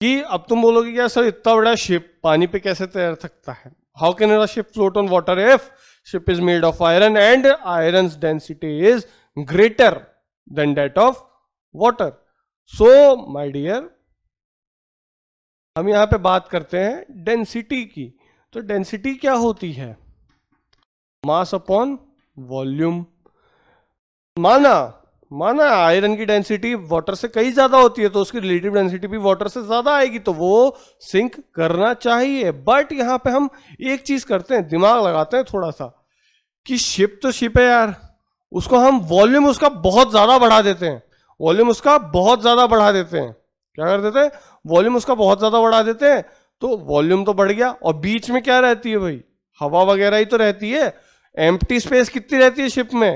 [SPEAKER 2] कि अब तुम बोलोगे क्या सर इतना बड़ा शिप पानी पे कैसे तैर सकता है how can ship float on water if ship is made of iron and iron's density is greater than that of water so my dear हम यहाँ पे बात करते हैं डेंसिटी की तो डेंसिटी क्या होती है मास अपॉन वॉल्यूम माना माना आयरन की डेंसिटी वाटर से कई ज्यादा होती है तो उसकी रिलेटिव डेंसिटी भी वाटर से ज्यादा आएगी तो वो सिंक करना चाहिए बट यहां पे हम एक चीज करते हैं दिमाग लगाते हैं थोड़ा सा कि शिप तो शिप है यार उसको हम वॉल्यूम उसका बहुत ज्यादा बढ़ा देते हैं वॉल्यूम उसका बहुत ज्यादा बढ़ा देते हैं क्या कर देते हैं वॉल्यूम उसका बहुत ज्यादा बढ़ा देते हैं तो वॉल्यूम तो बढ़ गया और बीच में क्या रहती है भाई हवा वगैरह ही तो रहती है एम्प्टी स्पेस कितनी रहती है शिप में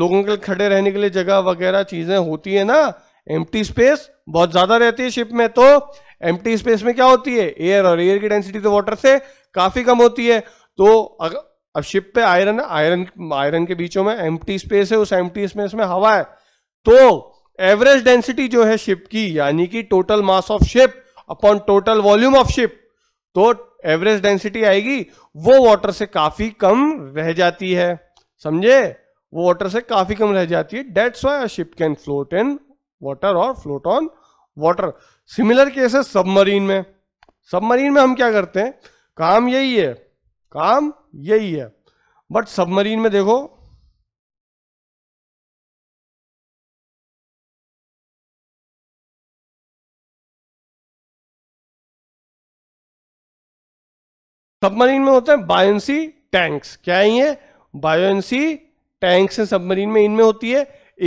[SPEAKER 2] लोगों के लिए खड़े रहने के लिए जगह वगैरह चीजें होती है ना एम स्पेस बहुत ज्यादा रहती है शिप में तो एम स्पेस में क्या होती है एयर और एयर की डेंसिटी तो वाटर से काफी कम होती है तो अगर अब शिप पे आयरन आयरन आयरन के बीचों में एम स्पेस है उस एम स्पेस में हवा है तो एवरेज डेंसिटी जो है शिप की यानी कि total mass of ship upon total volume of ship तो एवरेज डेंसिटी आएगी वो वाटर से काफी कम रह जाती है समझे वो वाटर से काफी कम रह जाती है that's why ship can float in water और float on water similar case है सबमरीन में सबमरीन में हम क्या करते हैं काम यही है
[SPEAKER 1] काम यही है बट सबमरीन में देखो सबमरीन में होते हैं बायोन्सी टैंक्स क्या है ये बायोन्सी टैंक्स हैं सबमरीन में इनमें होती
[SPEAKER 2] है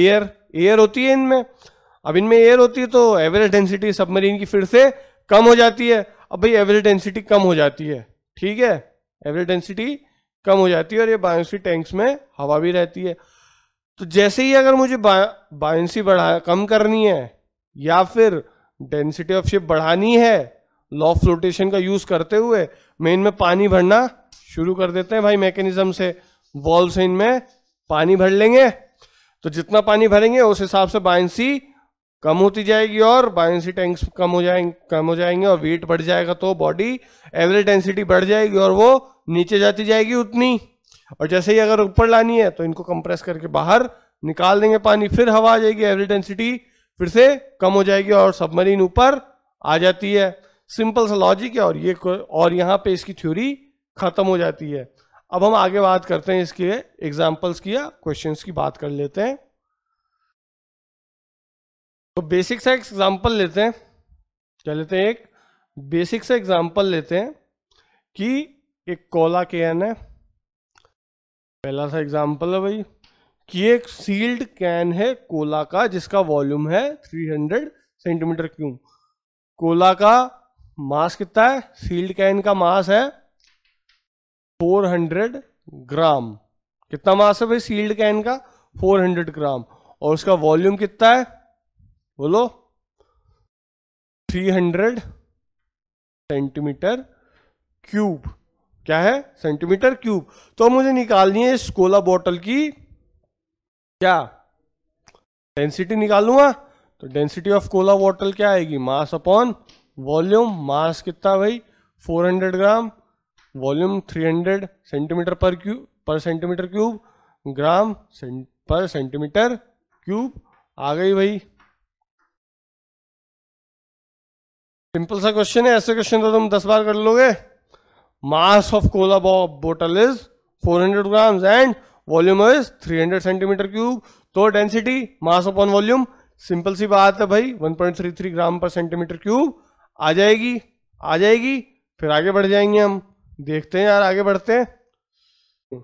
[SPEAKER 2] एयर एयर होती है इनमें अब इनमें एयर होती है तो एवरेज डेंसिटी सबमरीन की फिर से कम हो जाती है अब भाई एवरेज डेंसिटी कम हो जाती है ठीक है एवरेज डेंसिटी कम हो जाती है और ये बायोसी टैंक्स में हवा भी रहती है तो जैसे ही अगर मुझे बायोसी बढ़ा कम करनी है या फिर डेंसिटी ऑफ शिप बढ़ानी है लॉ ऑफ फ्लोटेशन का यूज करते हुए मैं इनमें पानी भरना शुरू कर देते हैं भाई मैकेनिज्म से वॉल्व से इनमें पानी भर लेंगे तो जितना पानी भरेंगे उस हिसाब से बायसी कम होती जाएगी और बायसी टैंक्स कम हो जाएंगे कम हो जाएंगे और वेट बढ़ जाएगा तो बॉडी एवरेज डेंसिटी बढ़ जाएगी और वो नीचे जाती जाएगी उतनी और जैसे ही अगर ऊपर लानी है तो इनको कंप्रेस करके बाहर निकाल देंगे पानी फिर हवा आ जाएगी एवरेज डेंसिटी फिर से कम हो जाएगी और सबमरीन ऊपर आ जाती है सिंपल सा लॉजिक है और ये और यहाँ पे इसकी थ्योरी खत्म हो जाती है अब हम आगे बात करते हैं इसके एग्जाम्पल्स की या क्वेश्चंस की बात कर लेते हैं तो बेसिक सा एग्जाम्पल लेते हैं क्या लेते हैं एक बेसिक सा एग्जाम्पल लेते हैं कि एक कोला कैन है पहला सा एग्जाम्पल है भाई कि एक सील्ड कैन है कोला का जिसका वॉल्यूम है 300 सेंटीमीटर क्यूब कोला का मास कितना है सील्ड कैन का मास है फोर हंड्रेड ग्राम कितना मास है भाई सील्ड कैन का फोर हंड्रेड ग्राम और उसका वॉल्यूम कितना है बोलो थ्री हंड्रेड सेंटीमीटर क्यूब क्या है सेंटीमीटर क्यूब तो मुझे निकालनी है इस कोला बॉटल की क्या डेंसिटी निकालूंगा तो डेंसिटी ऑफ कोला बॉटल क्या आएगी मास अपॉन वॉल्यूम मास कितना भाई 400 gram volume 300 centimetre per cube per centimetre cube gram per centimetre cube आ गई भाई सिंपल सा क्वेश्चन है ऐसे क्वेश्चन तो तुम दस बार कर लोगे mass of cola bottle is 400 grams and volume is 300 centimetre cube तो density mass upon volume simple सी बात है भाई 1.33 ग्राम पर सेंटीमीटर क्यूब आ जाएगी आ जाएगी फिर आगे बढ़ जाएंगे हम देखते हैं यार आगे बढ़ते हैं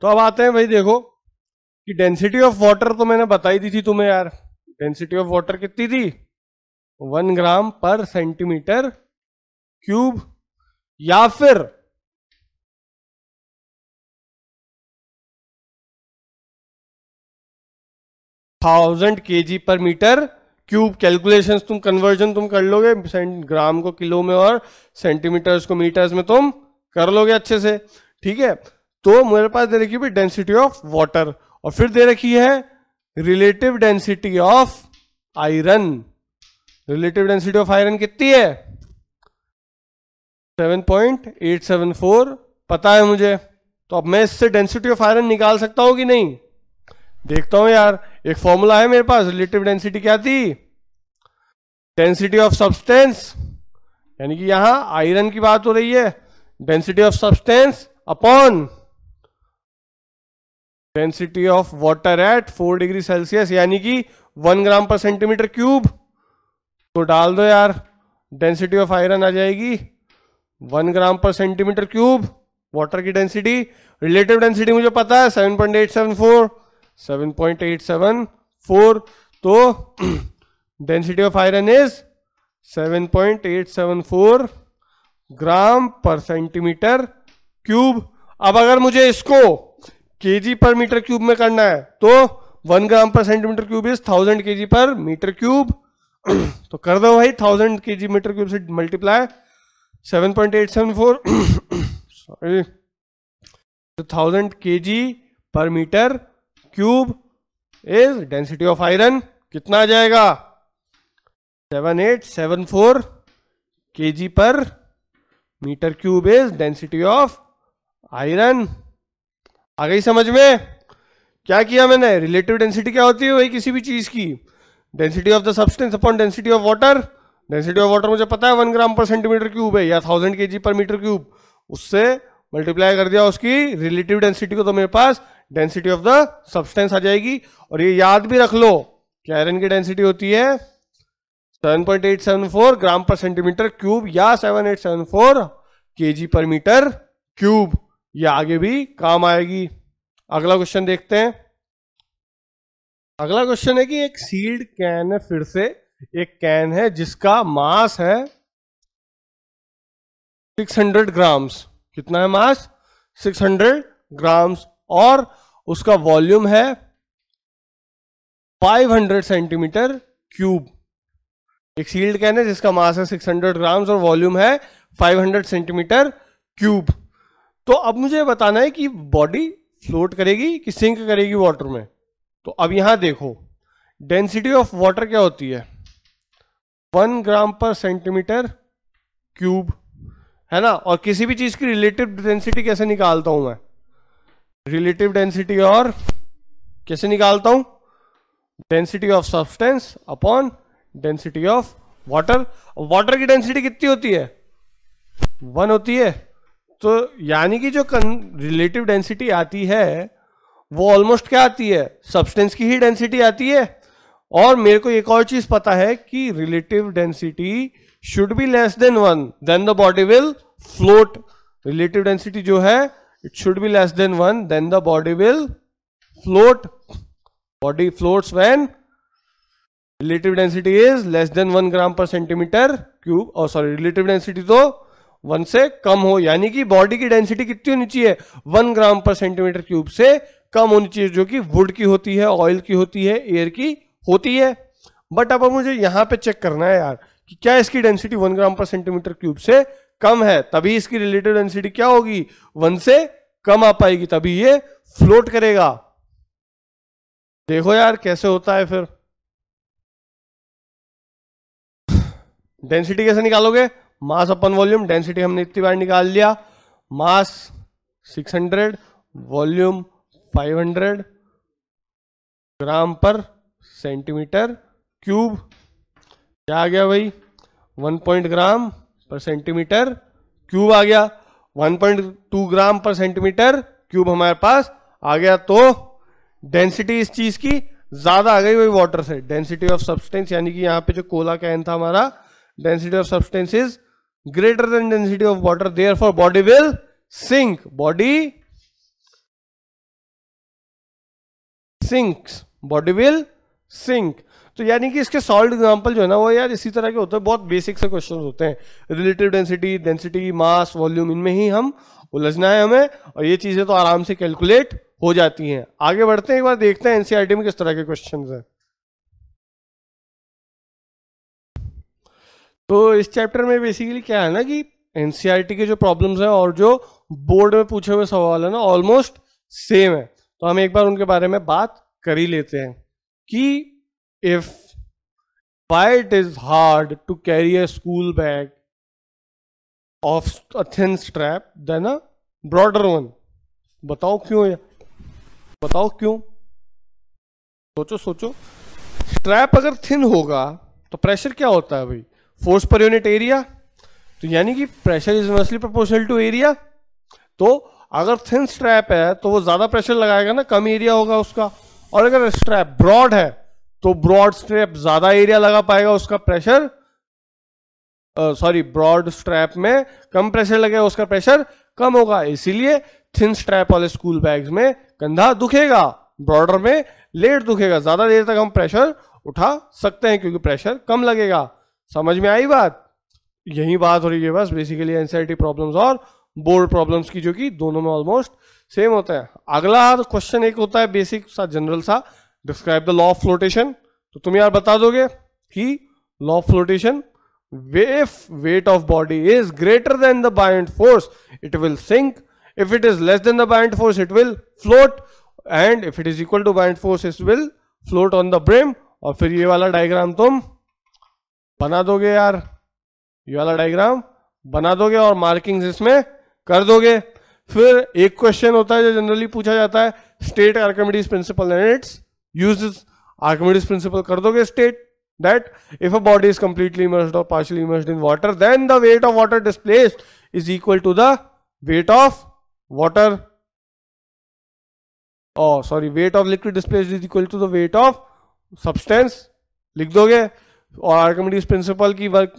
[SPEAKER 2] तो अब आते हैं भाई देखो कि डेंसिटी ऑफ वाटर तो मैंने बताई दी थी तुम्हें यार डेंसिटी ऑफ वाटर कितनी थी one gram
[SPEAKER 1] per centimetre cube या फिर thousand K G per metre cube calculation तुम कन्वर्जन तुम कर
[SPEAKER 2] लोगे ग्राम को किलो में और सेंटीमीटर्स को मीटर्स में तुम कर लोगे अच्छे से ठीक है तो मेरे पास दे रखी है डेंसिटी ऑफ वाटर और फिर दे रखी है relative density of iron relative density of iron कितनी है 7.874 पता है मुझे तो अब मैं इससे डेंसिटी ऑफ आयरन निकाल सकता हूं कि नहीं देखता हूं यार एक फॉर्मूला है मेरे पास रिलेटिव डेंसिटी क्या थी डेंसिटी ऑफ सब्सटेंस यानी कि यहां आयरन की बात हो रही है density of substance upon density of water at four degree Celsius यानी कि one gram per centimetre cube तो डाल दो यार डेंसिटी ऑफ आयरन आ जाएगी one gram per centimetre cube water की डेंसिटी रिलेटिव डेंसिटी मुझे पता है seven point eight seven four seven point eight seven four तो density of iron is seven point eight seven four gram per centimetre cube अब अगर मुझे इसको KG पर मीटर क्यूब में करना है तो one gram per centimetre cube is thousand K per metre cube [clears throat] तो कर दो भाई थाउजेंड के मीटर क्यूब से multiply seven point eight seven four sorry thousand K per metre cube is density of iron कितना आ जाएगा seven eight seven four K per metre cube is density of iron आ गई समझ में क्या किया मैंने रिलेटिव डेंसिटी क्या होती है वही किसी भी चीज की density of the substance upon density of water density of water मुझे पता है one gram per centimetre cube है या thousand K per metre cube उससे मल्टीप्लाई कर दिया उसकी रिलेटिव डेंसिटी को तो मेरे पास डेंसिटी ऑफ द सब्सटेंस आ जाएगी और ये याद भी रख लो कि आयरन की डेंसिटी होती है 7.874 ग्राम पर सेंटीमीटर क्यूब या 7874 केजी पर मीटर क्यूब ये आगे भी काम आएगी अगला क्वेश्चन देखते हैं अगला क्वेश्चन है कि एक सील्ड कैन है फिर से एक कैन है जिसका मास है 600 ग्राम्स कितना है मास 600 ग्राम्स और उसका वॉल्यूम है 500 सेंटीमीटर क्यूब एक सील्ड कैन है जिसका मास है 600 ग्राम्स और वॉल्यूम है 500 सेंटीमीटर क्यूब तो अब मुझे बताना है कि बॉडी फ्लोट करेगी कि सिंक करेगी वाटर में तो अब यहां देखो डेंसिटी ऑफ वाटर क्या होती है one gram per centimetre cube है ना और किसी भी चीज की रिलेटिव डेंसिटी कैसे निकालता हूं मैं रिलेटिव डेंसिटी और कैसे निकालता हूं density of substance upon density of water water की डेंसिटी कितनी होती है वन होती है तो यानी कि जो रिलेटिव डेंसिटी आती है वो ऑलमोस्ट क्या आती है सब्सटेंस की ही डेंसिटी आती है और मेरे को एक और चीज पता है कि relative density should be less than one then the body will float relative density जो है it should be less than one then the body will float body floats when relative density is less than one gram per centimetre cube और sorry relative density तो one से कम हो यानी कि body की डेंसिटी कितनी होनी चाहिए one gram per centimetre cube से कम होनी चाहिए जो कि वुड की होती है ऑयल की होती है एयर की होती है बट अब मुझे यहां पे चेक करना है यार कि क्या इसकी density one gram per centimetre cube से कम है तभी इसकी रिलेटिव डेंसिटी क्या होगी वन
[SPEAKER 1] से कम आ पाएगी तभी ये फ्लोट करेगा देखो यार कैसे होता है फिर
[SPEAKER 2] डेंसिटी कैसे निकालोगे मास अपन वॉल्यूम डेंसिटी हमने इतनी बार निकाल लिया मास 600 वॉल्यूम 500 ग्राम पर सेंटीमीटर क्यूब क्या आ गया भाई वन पॉइंट ग्राम पर सेंटीमीटर क्यूब आ गया वन पॉइंट टू ग्राम पर सेंटीमीटर क्यूब हमारे पास आ गया तो डेंसिटी इस चीज की ज्यादा आ गई वही वाटर से डेंसिटी ऑफ सब्सटेंस यानी कि यहाँ पे जो कोला कैन था हमारा density of substance is greater than density of water therefore body will sink body sinks body will sink तो यानी कि इसके सॉल्ड एग्जांपल जो है ना वो यार इसी तरह के होते हैं बहुत बेसिक से क्वेश्चन होते हैं relative density density mass volume इनमें ही हम उलझना है हमें और ये चीज़ें तो आराम से कैलकुलेट हो जाती हैं आगे बढ़ते हैं एक बार देखते हैं एनसीईआरटी e में किस तरह के क्वेश्चन हैं तो इस चैप्टर में बेसिकली क्या है ना कि एनसीईआरटी e के जो प्रॉब्लम्स हैं और जो बोर्ड में पूछे हुए सवाल है ना ऑलमोस्ट सेम है तो हम एक बार उनके बारे में बात कर ही लेते हैं कि if by it is hard to carry a school bag of a thin strap than a broader one बताओ क्यों या बताओ क्यों सोचो सोचो स्ट्रैप अगर थिन होगा तो प्रेशर क्या होता है भाई फोर्स पर यूनिट एरिया तो यानी कि pressure is inversely proportional to area तो अगर थिन स्ट्रैप है तो वो ज्यादा प्रेशर लगाएगा ना कम एरिया होगा उसका और अगर स्ट्रैप ब्रॉड है तो ब्रॉड स्ट्रैप ज्यादा एरिया लगा पाएगा उसका प्रेशर सॉरी ब्रॉड स्ट्रैप में कम प्रेशर लगेगा उसका प्रेशर कम होगा इसीलिए थिन स्ट्रैप वाले स्कूल बैग्स में कंधा दुखेगा ब्रॉडर में लेट दुखेगा ज्यादा देर तक हम प्रेशर उठा सकते हैं क्योंकि प्रेशर कम लगेगा समझ में आई बात यही बात हो रही है बस बेसिकली एनसीआरटी प्रॉब्लम और बोर्ड प्रॉब्लम की जो कि दोनों में ऑलमोस्ट सेम होता है अगला क्वेश्चन एक होता है बेसिक सा जनरल सा describe the law of flotation तो तुम यार बता दोगे ही law of flotation if weight of body is greater than the bind force it will sink if it is less than the buoyant force it will float and if it is equal to buoyant force it will float on the brim और फिर ये वाला diagram तुम बना दोगे यार ये वाला डायग्राम बना दोगे और मार्किंग्स इसमें कर दोगे फिर एक क्वेश्चन होता है जो जनरली पूछा जाता है state Archimedes principle and its use Archimedes principle कर दोगे state that if a body is completely immersed और partially immersed in water then the weight of water displaced is equal to the weight of water sorry weight of liquid displace is equal to the weight of substance लिख दोगे और Archimedes principal की work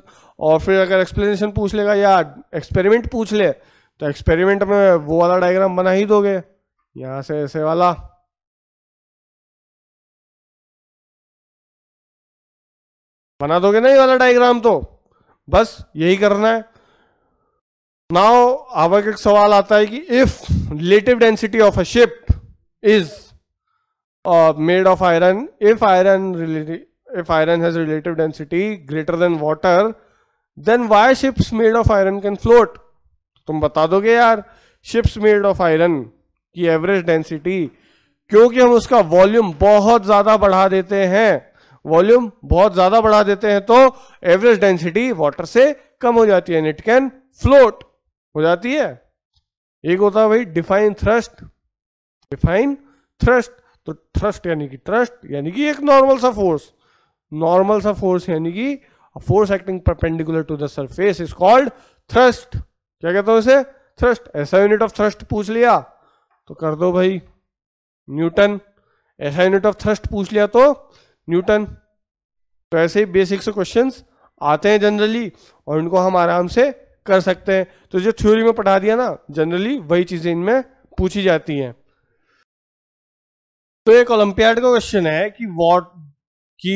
[SPEAKER 2] और फिर अगर explanation पूछ लेगा या एक्सपेरिमेंट पूछ ले तो एक्सपेरिमेंट में वो वाला
[SPEAKER 1] डायग्राम बना ही दोगे यहाँ से ऐसे वाला बना दोगे ना ये वाला डायग्राम तो बस यही करना है नाउ अब एक सवाल आता है कि if
[SPEAKER 2] relative density of a ship is made of iron if iron if iron has relative density greater than water then why ships made of iron can float तुम बता दोगे यार शिप्स मेड ऑफ आयरन की average density क्योंकि हम उसका volume बहुत ज्यादा बढ़ा देते हैं वॉल्यूम बहुत ज्यादा बढ़ा देते हैं तो एवरेज डेंसिटी वाटर से कम हो जाती है इट कैन फ्लोट हो जाती है एक होता है भाई डिफाइन थ्रस्ट डिफाइन थ्रस्ट तो थ्रस्ट यानी कि थ्रस्ट यानी कि एक नॉर्मल सा फोर्स नॉर्मल सा फोर्स यानी कि force acting perpendicular to the surface is called thrust क्या कहते हो इसे थ्रस्ट ऐसा यूनिट ऑफ थ्रस्ट पूछ लिया तो कर दो भाई न्यूटन ऐसा यूनिट ऑफ थ्रस्ट पूछ लिया तो न्यूटन तो ऐसे ही बेसिक से क्वेश्चन आते हैं जनरली और इनको हम आराम से कर सकते हैं तो जो थ्योरी में पढ़ा दिया ना जनरली वही चीजें इनमें पूछी जाती हैं तो एक ओलंपियाड का क्वेश्चन है कि वॉट कि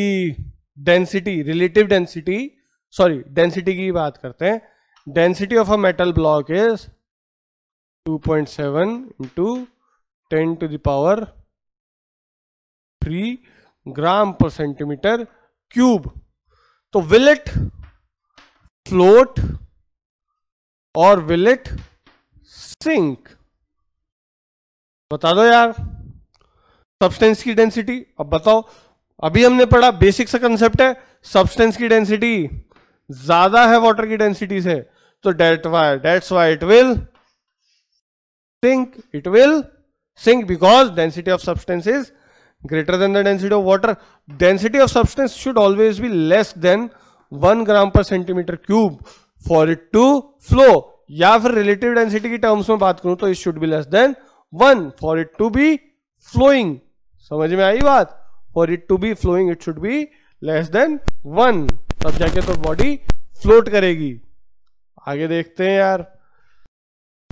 [SPEAKER 2] density relative density sorry density की बात करते हैं density of a metal block is 2.7 point seven into ten to the power three gram per centimetre cube तो विल इट फ्लोट और विल इट सिंक बता दो यार सब्सटेंस की डेंसिटी अब बताओ अभी हमने पढ़ा बेसिक सा कंसेप्ट है सब्सटेंस की डेंसिटी ज्यादा है वाटर की डेंसिटी से तो that why that's why it will sink it will sink because density of substance is greater than the density of water density of substance should always be less than one gram per centimetre cube for it to flow या फिर relative density की terms में बात करूं तो it should be less than one for it to be flowing समझ में आई बात for it to be flowing it should be less than one तब जाके तो बॉडी फ्लोट करेगी आगे देखते हैं यार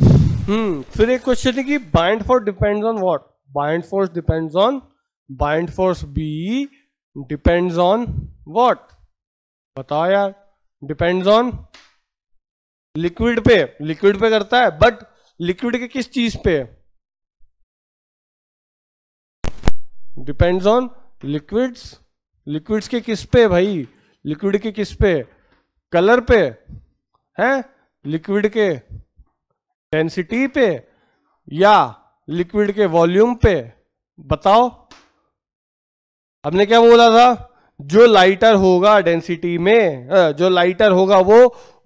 [SPEAKER 2] हम्म फिर एक क्वेश्चन है कि buoyant force depends on what buoyant force depends on buoyant force be depends on what बताओ यार डिपेंड्स ऑन लिक्विड पे लिक्विड पे करता है बट लिक्विड के किस चीज पे डिपेंड्स ऑन लिक्विड्स लिक्विड्स के किस पे भाई लिक्विड के किस पे कलर पे है लिक्विड के डेंसिटी पे या लिक्विड के वॉल्यूम पे बताओ हमने क्या बोला था जो लाइटर होगा डेंसिटी में जो लाइटर होगा वो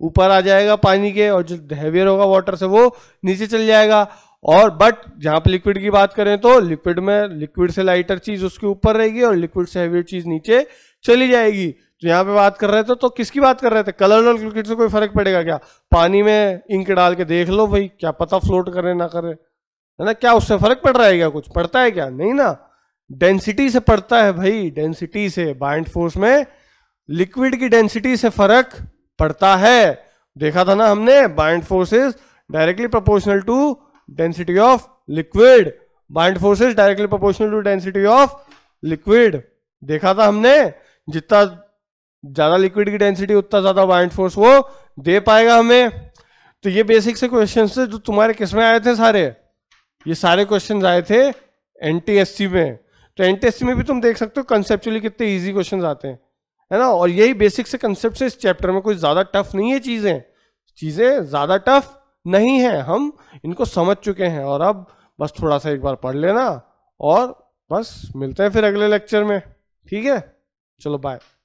[SPEAKER 2] ऊपर आ जाएगा पानी के और जो हैवियर होगा वाटर से वो नीचे चल जाएगा और बट जहां पर लिक्विड की बात करें तो लिक्विड में लिक्विड से लाइटर चीज उसके ऊपर रहेगी और लिक्विड से हैवी चीज नीचे चली जाएगी तो यहां पे बात कर रहे थे तो किसकी बात कर रहे थे कलर और लिक्विड से कोई फर्क पड़ेगा क्या पानी में इंक डाल के देख लो भाई क्या पता फ्लोट करे ना करे है ना क्या उससे फर्क पड़ रहा है क्या कुछ पड़ता है क्या नहीं ना डेंसिटी से पड़ता है भाई डेंसिटी से बाइंड फोर्स में लिक्विड की डेंसिटी से फर्क पड़ता है देखा था ना हमने buoyant forces directly proportional to density of liquid buoyant forces directly proportional to density of liquid देखा था हमने जितना ज्यादा लिक्विड की डेंसिटी उतना ज्यादा बाइंड फोर्स वो दे पाएगा हमें तो ये बेसिक से क्वेश्चन थे जो तुम्हारे किस में आए थे सारे ये सारे क्वेश्चन आए थे एन में तो एन में भी तुम देख सकते हो कंसेप्चुअली कितने ईजी क्वेश्चन आते हैं है ना और यही बेसिक से कंसेप्ट इस चैप्टर में कोई ज्यादा टफ नहीं है चीजें चीजें ज्यादा टफ नहीं है हम इनको समझ चुके हैं और
[SPEAKER 1] अब बस थोड़ा सा एक बार पढ़ लेना और बस मिलते हैं फिर अगले लेक्चर में ठीक है चलो बाय